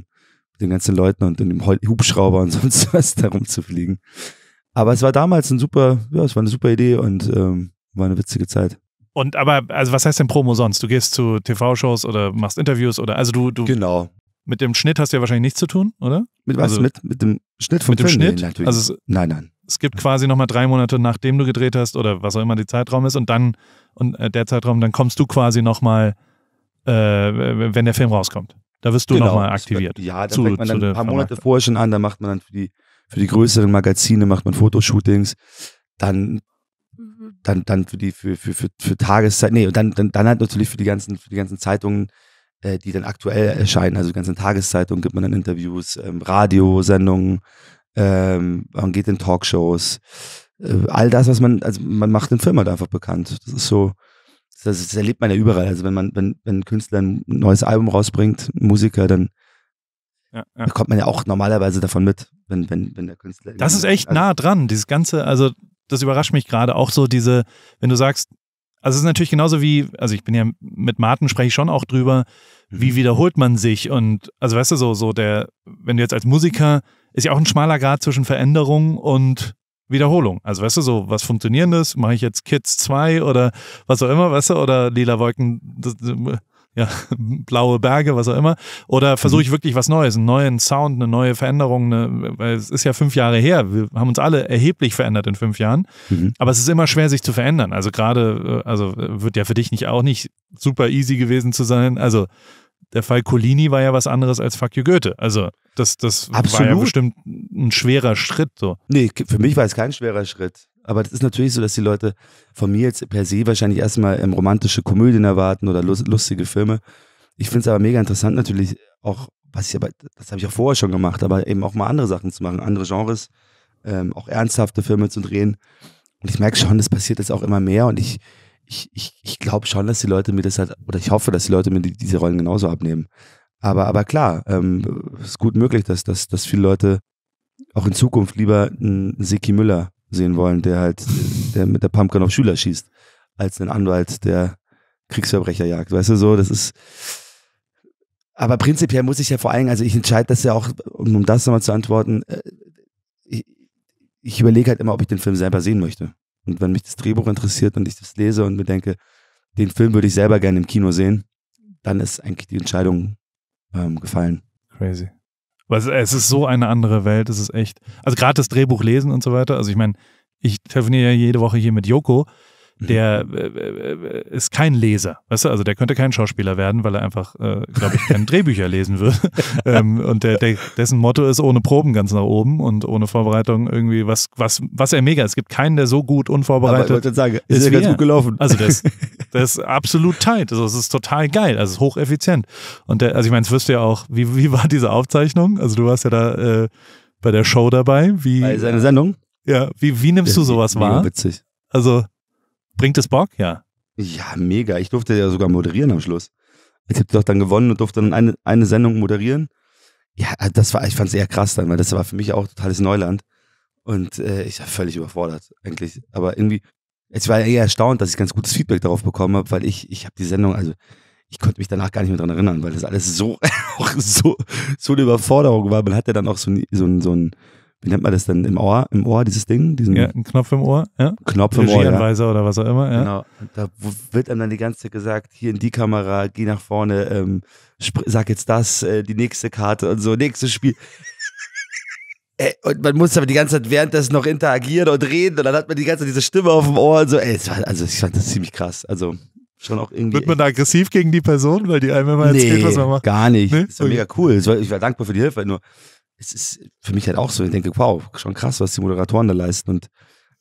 mit den ganzen Leuten und dem Hubschrauber und sonst was da rumzufliegen. Aber es war damals ein super, ja, es war eine super Idee und ähm, war eine witzige Zeit. Und aber, also was heißt denn Promo sonst? Du gehst zu TV-Shows oder machst Interviews oder also du, du. Genau. Mit dem Schnitt hast du ja wahrscheinlich nichts zu tun, oder? Mit was? Also, mit, mit dem Schnitt vom mit dem Film? Schnitt? Nee, natürlich. Also es, nein, nein. Es gibt quasi nochmal drei Monate, nachdem du gedreht hast oder was auch immer der Zeitraum ist und dann, und äh, der Zeitraum, dann kommst du quasi nochmal, äh, wenn der Film rauskommt. Da wirst du genau. nochmal aktiviert. Ja, da zu, fängt man dann ein paar Monate vorher schon an, da macht man dann für die, für die größeren Magazine, macht man Fotoshootings dann dann, dann für die, für, für, für, für Tageszeit, nee, und dann, dann, dann halt natürlich für die ganzen, für die ganzen Zeitungen, äh, die dann aktuell erscheinen, also die ganzen Tageszeitungen gibt man dann Interviews, ähm, Radiosendungen, ähm, man geht in Talkshows, äh, all das, was man, also man macht den Film halt einfach bekannt. Das ist so, das, das erlebt man ja überall. Also wenn man, wenn, wenn ein Künstler ein neues Album rausbringt, ein Musiker, dann ja, ja. Da kommt man ja auch normalerweise davon mit, wenn, wenn, wenn der Künstler. Das ist echt also nah dran, dieses ganze, also das überrascht mich gerade auch so diese, wenn du sagst, also es ist natürlich genauso wie, also ich bin ja mit Martin spreche ich schon auch drüber, mhm. wie wiederholt man sich und also weißt du so so der, wenn du jetzt als Musiker ist ja auch ein schmaler Grad zwischen Veränderung und Wiederholung. Also weißt du so, was funktionierendes, mache ich jetzt Kids 2 oder was auch immer, weißt du, oder Lila Wolken, das, ja, blaue Berge, was auch immer. Oder versuche mhm. ich wirklich was Neues, einen neuen Sound, eine neue Veränderung, eine, weil es ist ja fünf Jahre her. Wir haben uns alle erheblich verändert in fünf Jahren. Mhm. Aber es ist immer schwer, sich zu verändern. Also gerade, äh, also äh, wird ja für dich nicht auch nicht super easy gewesen zu sein. Also der Fall Colini war ja was anderes als Fuck You Goethe. Also das, das war ja bestimmt ein schwerer Schritt. So. Nee, für mich war es kein schwerer Schritt. Aber es ist natürlich so, dass die Leute von mir jetzt per se wahrscheinlich erstmal ähm, romantische Komödien erwarten oder lustige Filme. Ich finde es aber mega interessant natürlich auch, was ich aber, das habe ich auch vorher schon gemacht, aber eben auch mal andere Sachen zu machen, andere Genres, ähm, auch ernsthafte Filme zu drehen. Und ich merke schon, das passiert jetzt auch immer mehr und ich, ich, ich, ich glaube schon, dass die Leute mir das halt, oder ich hoffe, dass die Leute mir die, diese Rollen genauso abnehmen. Aber, aber klar, ähm, ist gut möglich, dass, dass, dass viele Leute auch in Zukunft lieber einen Siki Müller sehen wollen, der halt, der mit der Pumpgun auf Schüler schießt, als einen Anwalt, der Kriegsverbrecher jagt. Weißt du so, das ist. Aber prinzipiell muss ich ja vor allem, also ich entscheide das ja auch, um, um das nochmal zu antworten, äh, ich, ich überlege halt immer, ob ich den Film selber sehen möchte. Und wenn mich das Drehbuch interessiert und ich das lese und mir denke, den Film würde ich selber gerne im Kino sehen, dann ist eigentlich die Entscheidung ähm, gefallen. Crazy. Was, es ist so eine andere Welt, es ist echt. Also gerade das Drehbuch lesen und so weiter. Also ich meine, ich telefoniere ja jede Woche hier mit Joko Mhm. der äh, äh, ist kein Leser, weißt du, also der könnte kein Schauspieler werden, weil er einfach, äh, glaube ich, keine Drehbücher lesen würde. ähm, und der, der, dessen Motto ist ohne Proben ganz nach oben und ohne Vorbereitung irgendwie, was, was, was er mega. Es gibt keinen, der so gut unvorbereitet. Aber ich wollte sagen, ist, ist ja ganz gut gelaufen. Also das, das ist absolut tight. Also es ist total geil. Also es ist hocheffizient. Und der, also ich meine, es wirst du ja auch, wie, wie war diese Aufzeichnung? Also du warst ja da äh, bei der Show dabei. Wie, bei seiner Sendung? Ja, wie, wie nimmst du sowas wahr? Witzig. Also Bringt es Bock? Ja. Ja, mega. Ich durfte ja sogar moderieren am Schluss. Ich habe doch dann gewonnen und durfte dann eine, eine Sendung moderieren. Ja, also das war, ich fand es eher krass dann, weil das war für mich auch totales Neuland. Und äh, ich war völlig überfordert eigentlich. Aber irgendwie, es war eher erstaunt, dass ich ganz gutes Feedback darauf bekommen habe, weil ich, ich habe die Sendung, also ich konnte mich danach gar nicht mehr dran erinnern, weil das alles so, auch so, so eine Überforderung war. Man hat ja dann auch so, so, so ein, so ein wie nennt man das denn im Ohr, im Ohr, dieses Ding? Diesen ja, ein Knopf im Ohr, ja. Knopf im Ohr. Ja. oder was auch immer, ja. Genau. Und da wird einem dann die ganze Zeit gesagt, hier in die Kamera, geh nach vorne, ähm, sag jetzt das, äh, die nächste Karte und so, nächstes Spiel. ey, und man muss aber die ganze Zeit währenddessen noch interagieren und reden und dann hat man die ganze Zeit diese Stimme auf dem Ohr und so. Ey, war, also ich fand das ziemlich krass. Also schon auch irgendwie. Wird man da aggressiv gegen die Person, weil die einem immer erzählt, nee, was man macht? Gar nicht. Nee? Das war okay. mega cool. Ich war dankbar für die Hilfe, nur es ist für mich halt auch so, ich denke, wow, schon krass, was die Moderatoren da leisten. Und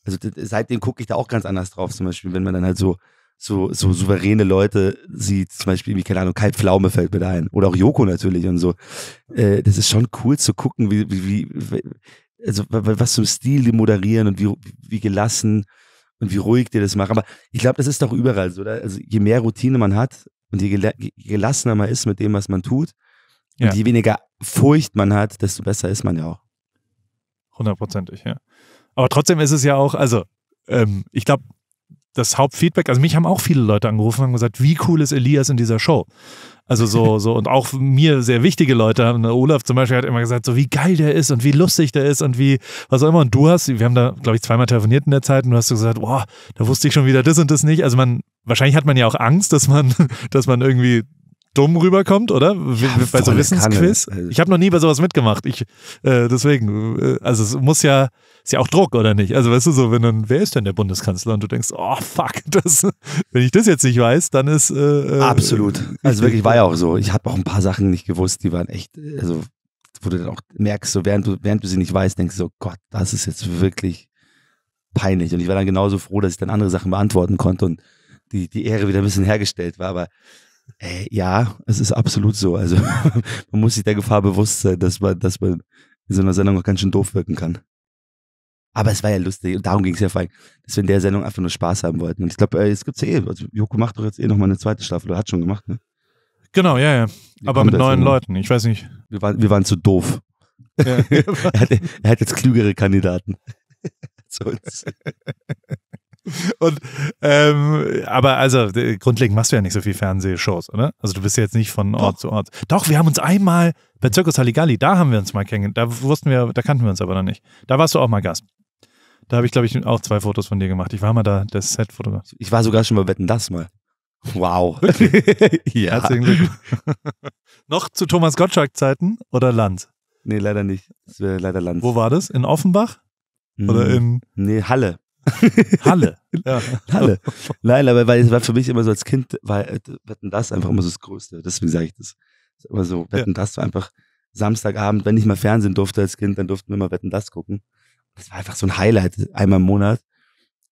also seitdem gucke ich da auch ganz anders drauf, zum Beispiel, wenn man dann halt so, so, so souveräne Leute sieht, zum Beispiel, wie, keine Ahnung, Kai Pflaume fällt mir da ein. Oder auch Joko natürlich und so. Äh, das ist schon cool zu gucken, wie, wie, wie also was zum Stil die moderieren und wie, wie gelassen und wie ruhig die das machen. Aber ich glaube, das ist doch überall so. Oder? Also je mehr Routine man hat und je, gelassener man ist mit dem, was man tut, ja. und je weniger Furcht man hat, desto besser ist man ja auch. Hundertprozentig, ja. Aber trotzdem ist es ja auch, also ähm, ich glaube, das Hauptfeedback, also mich haben auch viele Leute angerufen und gesagt, wie cool ist Elias in dieser Show? Also so, so, und auch mir sehr wichtige Leute haben, Olaf zum Beispiel hat immer gesagt, so wie geil der ist und wie lustig der ist und wie, was auch immer. Und du hast, wir haben da, glaube ich, zweimal telefoniert in der Zeit und du hast so gesagt, boah, da wusste ich schon wieder das und das nicht. Also man, wahrscheinlich hat man ja auch Angst, dass man, dass man irgendwie dumm rüberkommt, oder? Ja, bei so Wissensquiz. Ich habe noch nie bei sowas mitgemacht. Ich, äh, deswegen, äh, also es muss ja, ist ja auch Druck, oder nicht? Also weißt du so, wenn dann, wer ist denn der Bundeskanzler? Und du denkst, oh fuck, das, wenn ich das jetzt nicht weiß, dann ist. Äh, äh Absolut. Also wirklich war ja auch so. Ich habe auch ein paar Sachen nicht gewusst, die waren echt, also wo du dann auch merkst, so während du, während du sie nicht weißt, denkst du so, Gott, das ist jetzt wirklich peinlich. Und ich war dann genauso froh, dass ich dann andere Sachen beantworten konnte und die, die Ehre wieder ein bisschen hergestellt war. Aber äh, ja, es ist absolut so. Also man muss sich der Gefahr bewusst sein, dass man, dass man in so einer Sendung auch ganz schön doof wirken kann. Aber es war ja lustig und darum ging es ja vor allem, dass wir in der Sendung einfach nur Spaß haben wollten. Und ich glaube, äh, jetzt gibt's ja eh, also Joko macht doch jetzt eh nochmal eine zweite Staffel oder hat schon gemacht, ne? Genau, ja, ja. Aber mit neuen Leuten, ich weiß nicht. Wir waren, wir waren zu doof. Ja. er, hat, er, hat, jetzt klügere Kandidaten zu uns. Und ähm, aber also grundlegend machst du ja nicht so viel Fernsehshows, oder? Also du bist ja jetzt nicht von Ort Doch. zu Ort. Doch, wir haben uns einmal bei Zirkus Halligalli, da haben wir uns mal kennengelernt. Da wussten wir, da kannten wir uns aber noch nicht. Da warst du auch mal Gast. Da habe ich, glaube ich, auch zwei Fotos von dir gemacht. Ich war mal da, das Set-Fotograf. Ich war sogar schon mal Wetten das mal. Wow. ja. Herzlichen Glückwunsch. Noch zu Thomas Gottschalk-Zeiten oder Land? Nee, leider nicht. Das leider Land. Wo war das? In Offenbach? Oder hm. in. Nee, Halle. Halle. Ja. Halle. Nein, aber weil es war für mich immer so als Kind, war äh, Wetten das einfach immer so das Größte. Deswegen sage ich das. das immer so, Wetten ja. das war einfach Samstagabend, wenn ich mal Fernsehen durfte als Kind, dann durften wir mal Wetten das gucken. Das war einfach so ein Highlight, einmal im Monat.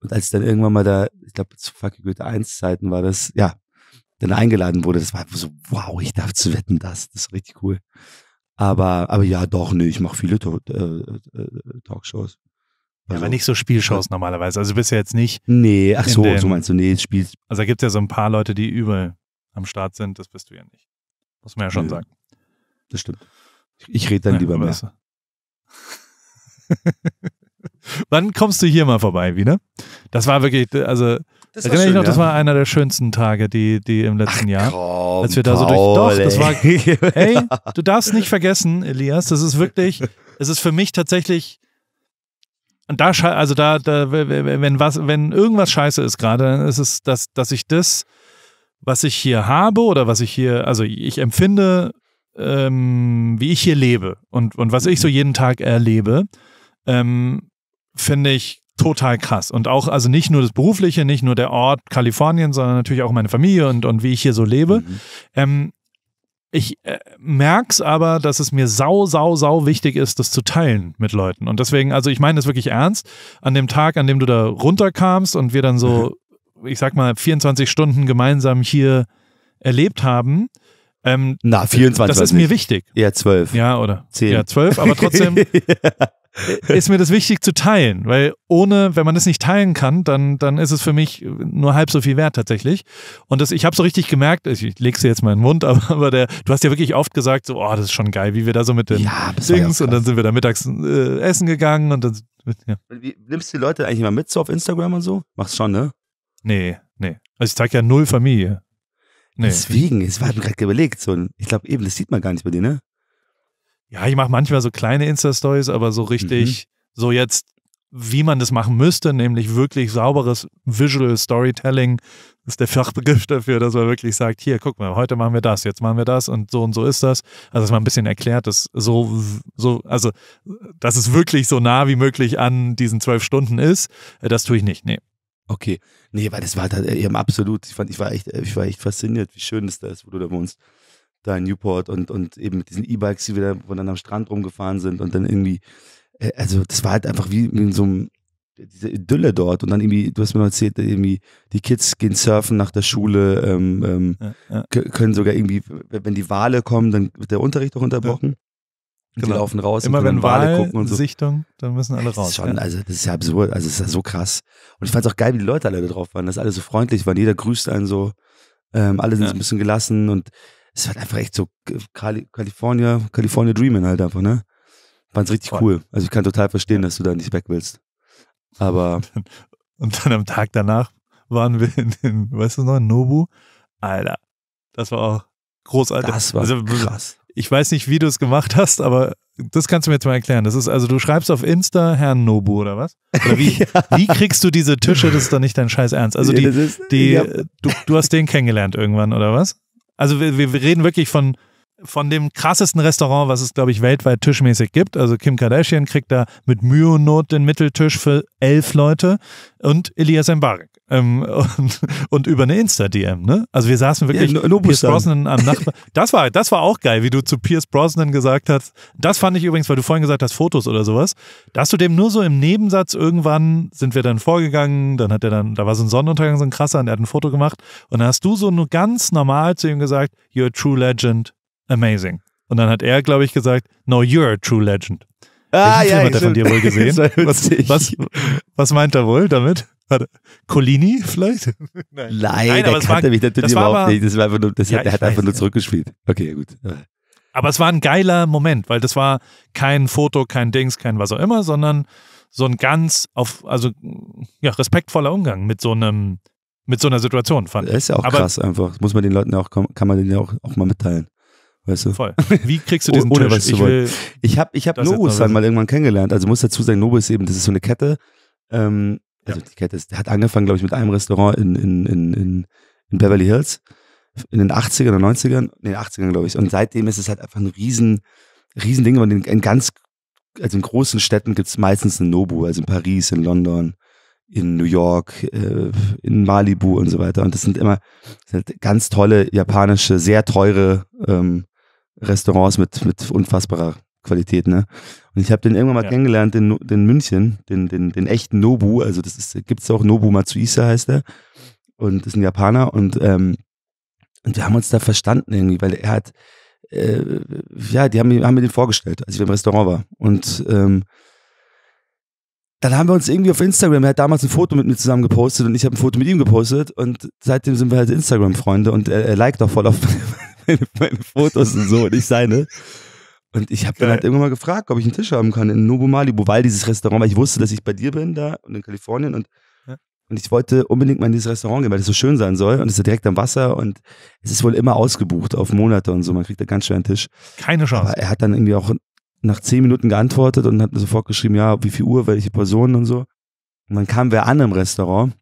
Und als ich dann irgendwann mal da, ich glaube, zu Fucking Goethe 1 Zeiten war das, ja, dann eingeladen wurde, das war einfach so, wow, ich darf zu Wetten das. Das ist richtig cool. Aber, aber ja, doch, nee, ich mache viele äh, äh, Talkshows. Ja, also aber nicht so Spielshows normalerweise. Also du bist ja jetzt nicht. Nee, ach so, den, so meinst du, nee, Spiel. Also da gibt es ja so ein paar Leute, die übel am Start sind, das bist du ja nicht. Muss man ja schon nee, sagen. Das stimmt. Ich, ich rede dann ja, lieber besser. Wann kommst du hier mal vorbei wieder? Das war wirklich, also das erinnere schön, ich noch, ja. das war einer der schönsten Tage, die, die im letzten Ach, Jahr. Komm, als wir da so durch. Doch, das war. Hey, du darfst nicht vergessen, Elias, das ist wirklich, es ist für mich tatsächlich und da, also da, da, wenn was, wenn irgendwas scheiße ist gerade, dann ist es, dass, dass ich das, was ich hier habe oder was ich hier, also ich empfinde, ähm, wie ich hier lebe und, und was ich so mhm. jeden Tag erlebe, ähm, finde ich total krass. Und auch, also nicht nur das Berufliche, nicht nur der Ort Kalifornien, sondern natürlich auch meine Familie und, und wie ich hier so lebe. Mhm. Ähm, ich äh, merk's aber, dass es mir sau, sau, sau wichtig ist, das zu teilen mit Leuten. Und deswegen, also ich meine das wirklich ernst. An dem Tag, an dem du da runterkamst und wir dann so, mhm. ich sag mal, 24 Stunden gemeinsam hier erlebt haben, ähm, Na, 24. Das ist mir wichtig. Ja, 12. Ja, oder? 10. Ja, 12, aber trotzdem, ist mir das wichtig zu teilen, weil ohne, wenn man das nicht teilen kann, dann, dann ist es für mich nur halb so viel wert tatsächlich. Und das, ich habe so richtig gemerkt, ich, ich leg's dir jetzt mal in den Mund, aber, aber der, du hast ja wirklich oft gesagt, so, oh, das ist schon geil, wie wir da so mit den ja, Dings ja und dann sind wir da mittags äh, essen gegangen und dann. Ja. Wie, nimmst du die Leute eigentlich immer mit so auf Instagram und so? Machst schon, ne? Nee, nee. Also ich zeig ja null Familie. Nee. Deswegen, es war mir gerade überlegt, so, ich glaube eben, das sieht man gar nicht bei dir, ne? ja, ich mache manchmal so kleine Insta-Stories, aber so richtig, mhm. so jetzt, wie man das machen müsste, nämlich wirklich sauberes Visual Storytelling, ist der Fachbegriff dafür, dass man wirklich sagt, hier, guck mal, heute machen wir das, jetzt machen wir das und so und so ist das. Also, dass man ein bisschen erklärt, dass so, so, also, dass es wirklich so nah wie möglich an diesen zwölf Stunden ist, äh, das tue ich nicht, nee. Okay, nee, weil das war da eben äh, absolut, ich fand, ich war echt, äh, ich war echt fasziniert, wie schön das da ist, wo du da wohnst da in Newport und, und eben mit diesen E-Bikes, die wir da, wo dann am Strand rumgefahren sind und dann irgendwie, äh, also das war halt einfach wie in so einem, diese Idylle dort und dann irgendwie, du hast mir noch erzählt, irgendwie die Kids gehen surfen nach der Schule, ähm, ähm, ja, ja. können sogar irgendwie, wenn die Wale kommen, dann wird der Unterricht auch unterbrochen. Ja. genau. Die laufen raus. Immer wenn Wale gucken und so. Sichtung, dann müssen alle raus. Das ist schon, ja. also das ist ja absurd, also das ist ja so krass. Und ich fand es auch geil, wie die Leute alle da drauf waren, dass alle so freundlich waren. Jeder grüßt einen so, ähm, alle sind ja. so ein bisschen gelassen und es war einfach echt so äh, California, California Dreaming halt einfach, ne? Fand es richtig Voll. cool. Also ich kann total verstehen, dass du da nicht weg willst. Aber. Und dann, am Tag danach waren wir in den, weißt du noch, in Nobu. Alter, das war auch großartig. Das war also, krass. Ich weiß nicht, wie du es gemacht hast, aber das kannst du mir jetzt mal erklären. Das ist also, du schreibst auf Insta Herrn Nobu oder was? Oder wie, ja. wie kriegst du diese Tische? Das ist doch nicht dein Scheiß Ernst. Also die, ja, ist, die ja. du, du hast den kennengelernt irgendwann oder was? Also wir, wir reden wirklich von, von dem krassesten Restaurant, was es, glaube ich, weltweit tischmäßig gibt. Also Kim Kardashian kriegt da mit Mühe und Not den Mitteltisch für elf Leute und Elias Mbarek. Ähm, und, und über eine Insta-DM, ne? Also wir saßen wirklich ja, Pierce Brosnan am Nachbar. Das war, das war auch geil, wie du zu Pierce Brosnan gesagt hast. Das fand ich übrigens, weil du vorhin gesagt hast, Fotos oder sowas. Da hast du dem nur so im Nebensatz irgendwann sind wir dann vorgegangen, dann hat er dann, da war so ein Sonnenuntergang, so ein krasser, und er hat ein Foto gemacht. Und dann hast du so nur ganz normal zu ihm gesagt, You're a true legend, amazing. Und dann hat er, glaube ich, gesagt, No, you're a true legend. Ah, ja, ja, Film hat er von dir wohl gesehen? was, was, was meint er wohl damit? Warte, Collini vielleicht? Nein, Nein, Nein der kannte war, mich natürlich überhaupt aber, nicht. Das war einfach nur, das ja, hat, der hat einfach nur zurückgespielt. Okay, gut. Aber es war ein geiler Moment, weil das war kein Foto, kein Dings, kein was auch immer, sondern so ein ganz auf, also ja, respektvoller Umgang mit so einem, mit so einer Situation fand. Das ist ja auch aber, krass einfach. Das muss man den Leuten auch, kann man denen ja auch, auch mal mitteilen. Weißt du? Voll. Wie kriegst du diesen Ohne Tisch? Was ich, will, ich habe ich hab Nobus dann halt mal irgendwann kennengelernt. Also muss dazu sagen, Nobus eben, das ist so eine Kette, ähm, also ja. die Kette ist, der hat angefangen, glaube ich, mit einem Restaurant in, in, in, in, in Beverly Hills in den 80ern oder 90ern, in den 80ern, glaube ich. Und seitdem ist es halt einfach ein riesen, riesen Ding. Und in, in ganz, also in großen Städten gibt es meistens einen Nobu, also in Paris, in London, in New York, äh, in Malibu und so weiter. Und das sind immer das sind halt ganz tolle japanische, sehr teure ähm, Restaurants mit, mit unfassbarer Qualität, ne? Und ich habe den irgendwann mal ja. kennengelernt, den, den München, den, den, den echten Nobu. Also das ist, gibt's auch, Nobu Matsuisa heißt er. Und ist ein Japaner. Und, ähm, und wir haben uns da verstanden irgendwie, weil er hat, äh, ja, die haben, haben mir den vorgestellt, als ich im Restaurant war. Und ähm, dann haben wir uns irgendwie auf Instagram, er hat damals ein Foto mit mir zusammen gepostet und ich habe ein Foto mit ihm gepostet und seitdem sind wir halt Instagram-Freunde und er, er liked auch voll auf meine, meine Fotos und so und ich seine. Und ich habe dann halt irgendwann mal gefragt, ob ich einen Tisch haben kann in Nobu Malibu, weil dieses Restaurant, weil ich wusste, dass ich bei dir bin da und in Kalifornien und ja. und ich wollte unbedingt mal in dieses Restaurant gehen, weil das so schön sein soll und es ist ja direkt am Wasser und es ist wohl immer ausgebucht auf Monate und so. Man kriegt da ganz schwer einen Tisch. Keine Chance. Aber er hat dann irgendwie auch nach zehn Minuten geantwortet und hat mir sofort geschrieben, ja, wie viel Uhr, welche Personen und so. Und dann kamen wir an im Restaurant.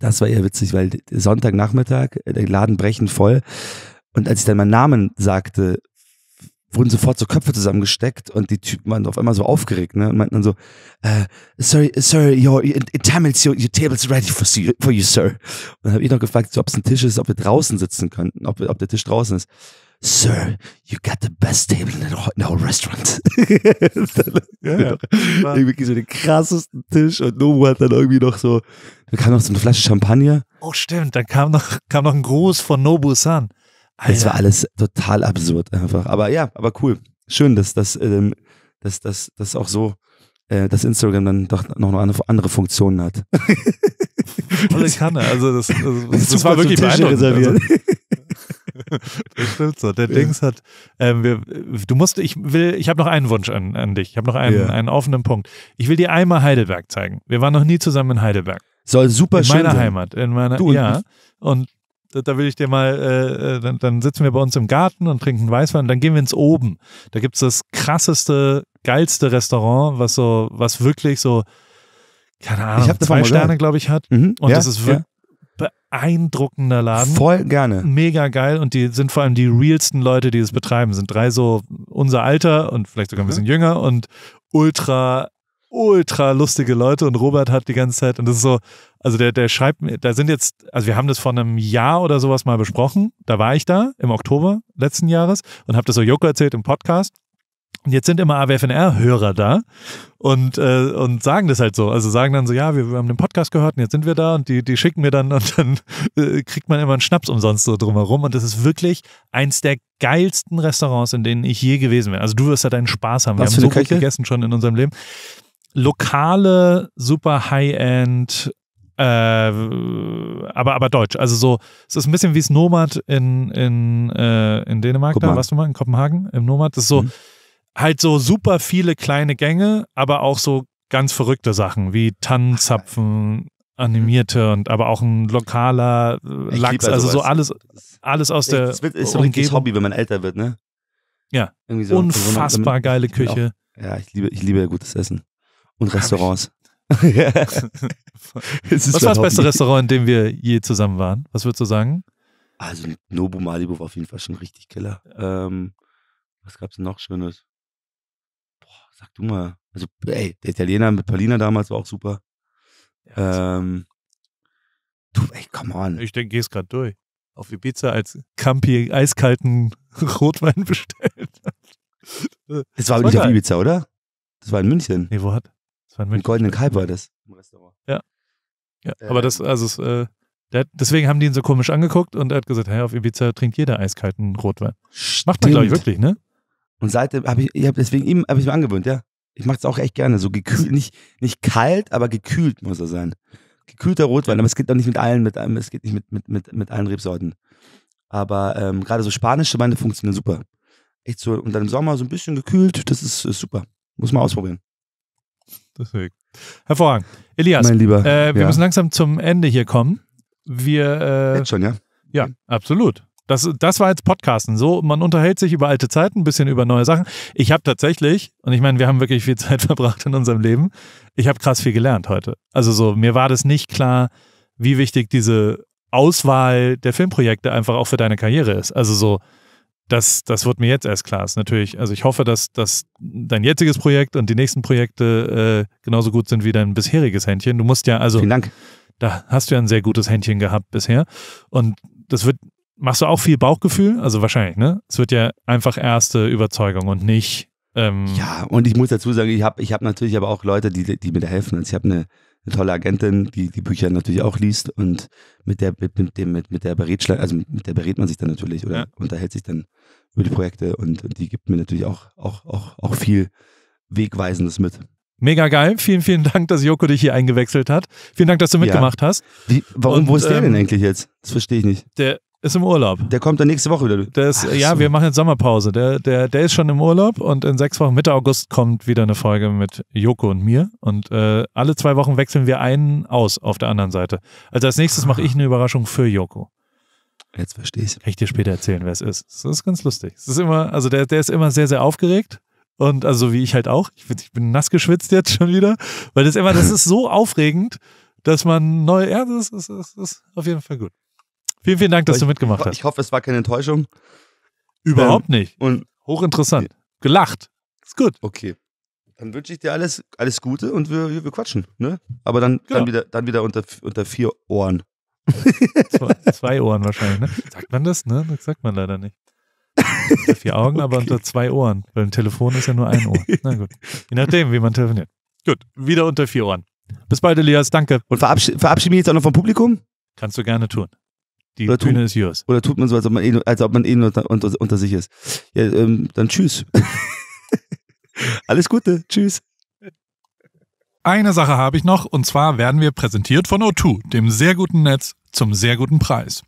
Das war eher witzig, weil Sonntagnachmittag, äh, der Laden brechend voll. Und als ich dann meinen Namen sagte, wurden sofort so Köpfe zusammengesteckt und die Typen waren auf einmal so aufgeregt, ne? Und meinten dann so, uh, sorry, sorry, your, in, in Tamil, your, your table's ready for, you, for you, sir. Und dann habe ich noch gefragt, so, ob es ein Tisch ist, ob wir draußen sitzen könnten, ob, ob der Tisch draußen ist. Sir, you got the best table in the whole, in the whole restaurant. ja, ja. Irgendwie so den krassesten Tisch und Nobu hat dann irgendwie noch so, da kam noch so eine Flasche Champagner. Oh, stimmt, dann kam noch, kam noch ein Gruß von Nobu-san. Es war alles total absurd einfach. Aber ja, aber cool. Schön, dass das, ähm, dass, dass, dass auch so, äh, dass Instagram dann doch noch eine andere Funktion hat. Volle Kanne. Also das, also das, das war wirklich beeindruckend. Also, das stimmt so. Der ja. Dings hat, ähm, wir, äh, du musst, ich will, ich habe noch einen Wunsch an, an dich. Ich habe noch einen, ja. einen offenen Punkt. Ich will dir einmal Heidelberg zeigen. Wir waren noch nie zusammen in Heidelberg. Soll super in schön sein. In meiner Heimat, in meiner, du, ja. Und da will ich dir mal, äh, äh, dann, dann sitzen wir bei uns im Garten und trinken Weißwein, dann gehen wir ins Oben. Da gibt es das krasseste, geilste Restaurant, was so, was wirklich so, keine Ahnung, zwei Sterne, glaube ich, hat. Mhm. Und ja, das ist wirklich ja. beeindruckender Laden. Voll gerne. Mega geil. Und die sind vor allem die realsten Leute, die es betreiben. Sind drei so unser Alter und vielleicht sogar ein mhm. bisschen mhm. jünger und ultra ultra lustige Leute und Robert hat die ganze Zeit, und das ist so, also der, der schreibt mir, da sind jetzt, also wir haben das vor einem Jahr oder sowas mal besprochen, da war ich da im Oktober letzten Jahres und habe das so Joko erzählt im Podcast. Und jetzt sind immer AWFNR-Hörer da und, äh, und sagen das halt so. Also sagen dann so, ja, wir, wir, haben den Podcast gehört und jetzt sind wir da und die, die schicken mir dann und dann äh, kriegt man immer einen Schnaps umsonst so drumherum. Und das ist wirklich eins der geilsten Restaurants, in denen ich je gewesen bin. Also du wirst da deinen Spaß haben. Was wir haben so viel gegessen schon in unserem Leben lokale, super High-End, äh, aber, aber deutsch. Also so, es ist ein bisschen wie es Nomad in, in, äh, in Dänemark, Kopenhagen. da warst du mal in Kopenhagen, im Nomad. Das ist so, mhm. halt so super viele kleine Gänge, aber auch so ganz verrückte Sachen wie Tannenzapfen, animierte und aber auch ein lokaler äh, Lachs, also so alles, alles aus der. Es ist so ein Hobby, wenn man älter wird, ne? Ja. So Unfassbar so eine, geile genau. Küche. Auch, ja, ich liebe, ich liebe gutes Essen und Restaurants. Was war das beste Restaurant, in dem wir je zusammen waren? Was würdest du sagen? Also Nobu Malibu war auf jeden Fall schon richtig killer. Ähm, was es noch Schönes? Boah, sag du mal. Also, ey, der Italiener mit Palina damals war auch super. ähm, du, ey, come on. Ich denke, gehst gerade durch. Auf Ibiza als Campi eiskalten Rotwein bestellt. Das war, war nicht geil. auf Ibiza, oder? Das war in München. Nee, wo hat? Das war in München. goldenen Kalb war das im Restaurant. Ja. ja. Äh, aber ähm. das, also, äh, hat, deswegen haben die ihn so komisch angeguckt und er hat gesagt: Hey, auf Ibiza trinkt jeder eiskalten Rotwein. Stimmt. Macht man, glaube ich, wirklich, ne? Und seitdem habe ich, ich hab deswegen ihm, habe ich mir angewöhnt, ja. Ich mache es auch echt gerne. So gekühlt, nicht, nicht kalt, aber gekühlt muss er sein. Gekühlter Rotwein, aber es geht auch nicht mit allen, mit, ähm, es geht nicht mit, mit, mit, mit allen Rebsorten. Aber ähm, gerade so spanische Weine funktionieren super. Echt so, und dann im Sommer so ein bisschen gekühlt, das ist, ist super. Muss man ausprobieren. Deswegen. Hervorragend. Elias, mein Lieber, äh, wir ja. müssen langsam zum Ende hier kommen. Wir, äh, jetzt schon, ja? Ja, absolut. Das, das war jetzt Podcasten. So, man unterhält sich über alte Zeiten, ein bisschen über neue Sachen. Ich habe tatsächlich, und ich meine, wir haben wirklich viel Zeit verbracht in unserem Leben, ich habe krass viel gelernt heute. Also so, mir war das nicht klar, wie wichtig diese Auswahl der Filmprojekte einfach auch für deine Karriere ist. Also so, das, das wird mir jetzt erst klar. Ist natürlich, also ich hoffe, dass, dass dein jetziges Projekt und die nächsten Projekte äh, genauso gut sind wie dein bisheriges Händchen. Du musst ja, also. Vielen Dank. Da hast du ja ein sehr gutes Händchen gehabt bisher. Und das wird, machst du auch viel Bauchgefühl? Also wahrscheinlich, ne? Es wird ja einfach erste Überzeugung und nicht. Ähm ja, und ich muss dazu sagen, ich habe ich hab natürlich aber auch Leute, die, die mir da helfen. Also ich habe eine eine tolle Agentin, die die Bücher natürlich auch liest und mit der mit, mit dem mit, mit der berät also mit der berät man sich dann natürlich oder ja. unterhält sich dann über die Projekte und, und, die gibt mir natürlich auch auch auch auch viel wegweisendes mit. Mega geil. Vielen, vielen Dank, dass Joko dich hier eingewechselt hat. Vielen Dank, dass du mitgemacht ja. hast. Wie, warum, und, wo ist der ähm, denn eigentlich jetzt? Das verstehe ich nicht. Der, ist im Urlaub. Der kommt dann nächste Woche wieder. Der ist, ja, so. wir machen jetzt Sommerpause. Der, der, der ist schon im Urlaub und in sechs Wochen, Mitte August, kommt wieder eine Folge mit Joko und mir. Und äh, alle zwei Wochen wechseln wir einen aus auf der anderen Seite. Also als nächstes mache ich eine Überraschung für Joko. Jetzt verstehe ich. Kann ich dir später erzählen, wer es ist. Das ist ganz lustig. Es ist immer, also der, der ist immer sehr, sehr aufgeregt. Und also wie ich halt auch. Ich bin, ich bin nass geschwitzt jetzt schon wieder. Weil das immer, das ist so aufregend, dass man neu, ja, das ist, das ist auf jeden Fall gut. Vielen, vielen Dank, dass ich, du mitgemacht hast. Ich hoffe, es war keine Enttäuschung. Überhaupt ähm, nicht. Und Hochinteressant. Gelacht. Ist gut. Okay. Dann wünsche ich dir alles, alles Gute und wir, wir quatschen. Ne? Aber dann, genau. dann wieder, dann wieder unter, unter vier Ohren. zwei, zwei, Ohren wahrscheinlich, ne? Sagt man das, ne? Das sagt man leider nicht. Unter vier Augen, okay. aber unter zwei Ohren. Weil ein Telefon ist ja nur ein Ohr. Na gut. Je nachdem, wie man telefoniert. Gut, wieder unter vier Ohren. Bis bald, Elias. Danke. Und verabschiede verabschied mich jetzt auch noch vom Publikum? Kannst du gerne tun. Die oder Bühne tut, ist yours. Oder tut man so, als ob man eh, als ob man eh unter, unter, unter sich ist. Ja, ähm, dann tschüss. Alles Gute. Tschüss. Eine Sache habe ich noch, und zwar werden wir präsentiert von O2, dem sehr guten Netz zum sehr guten Preis.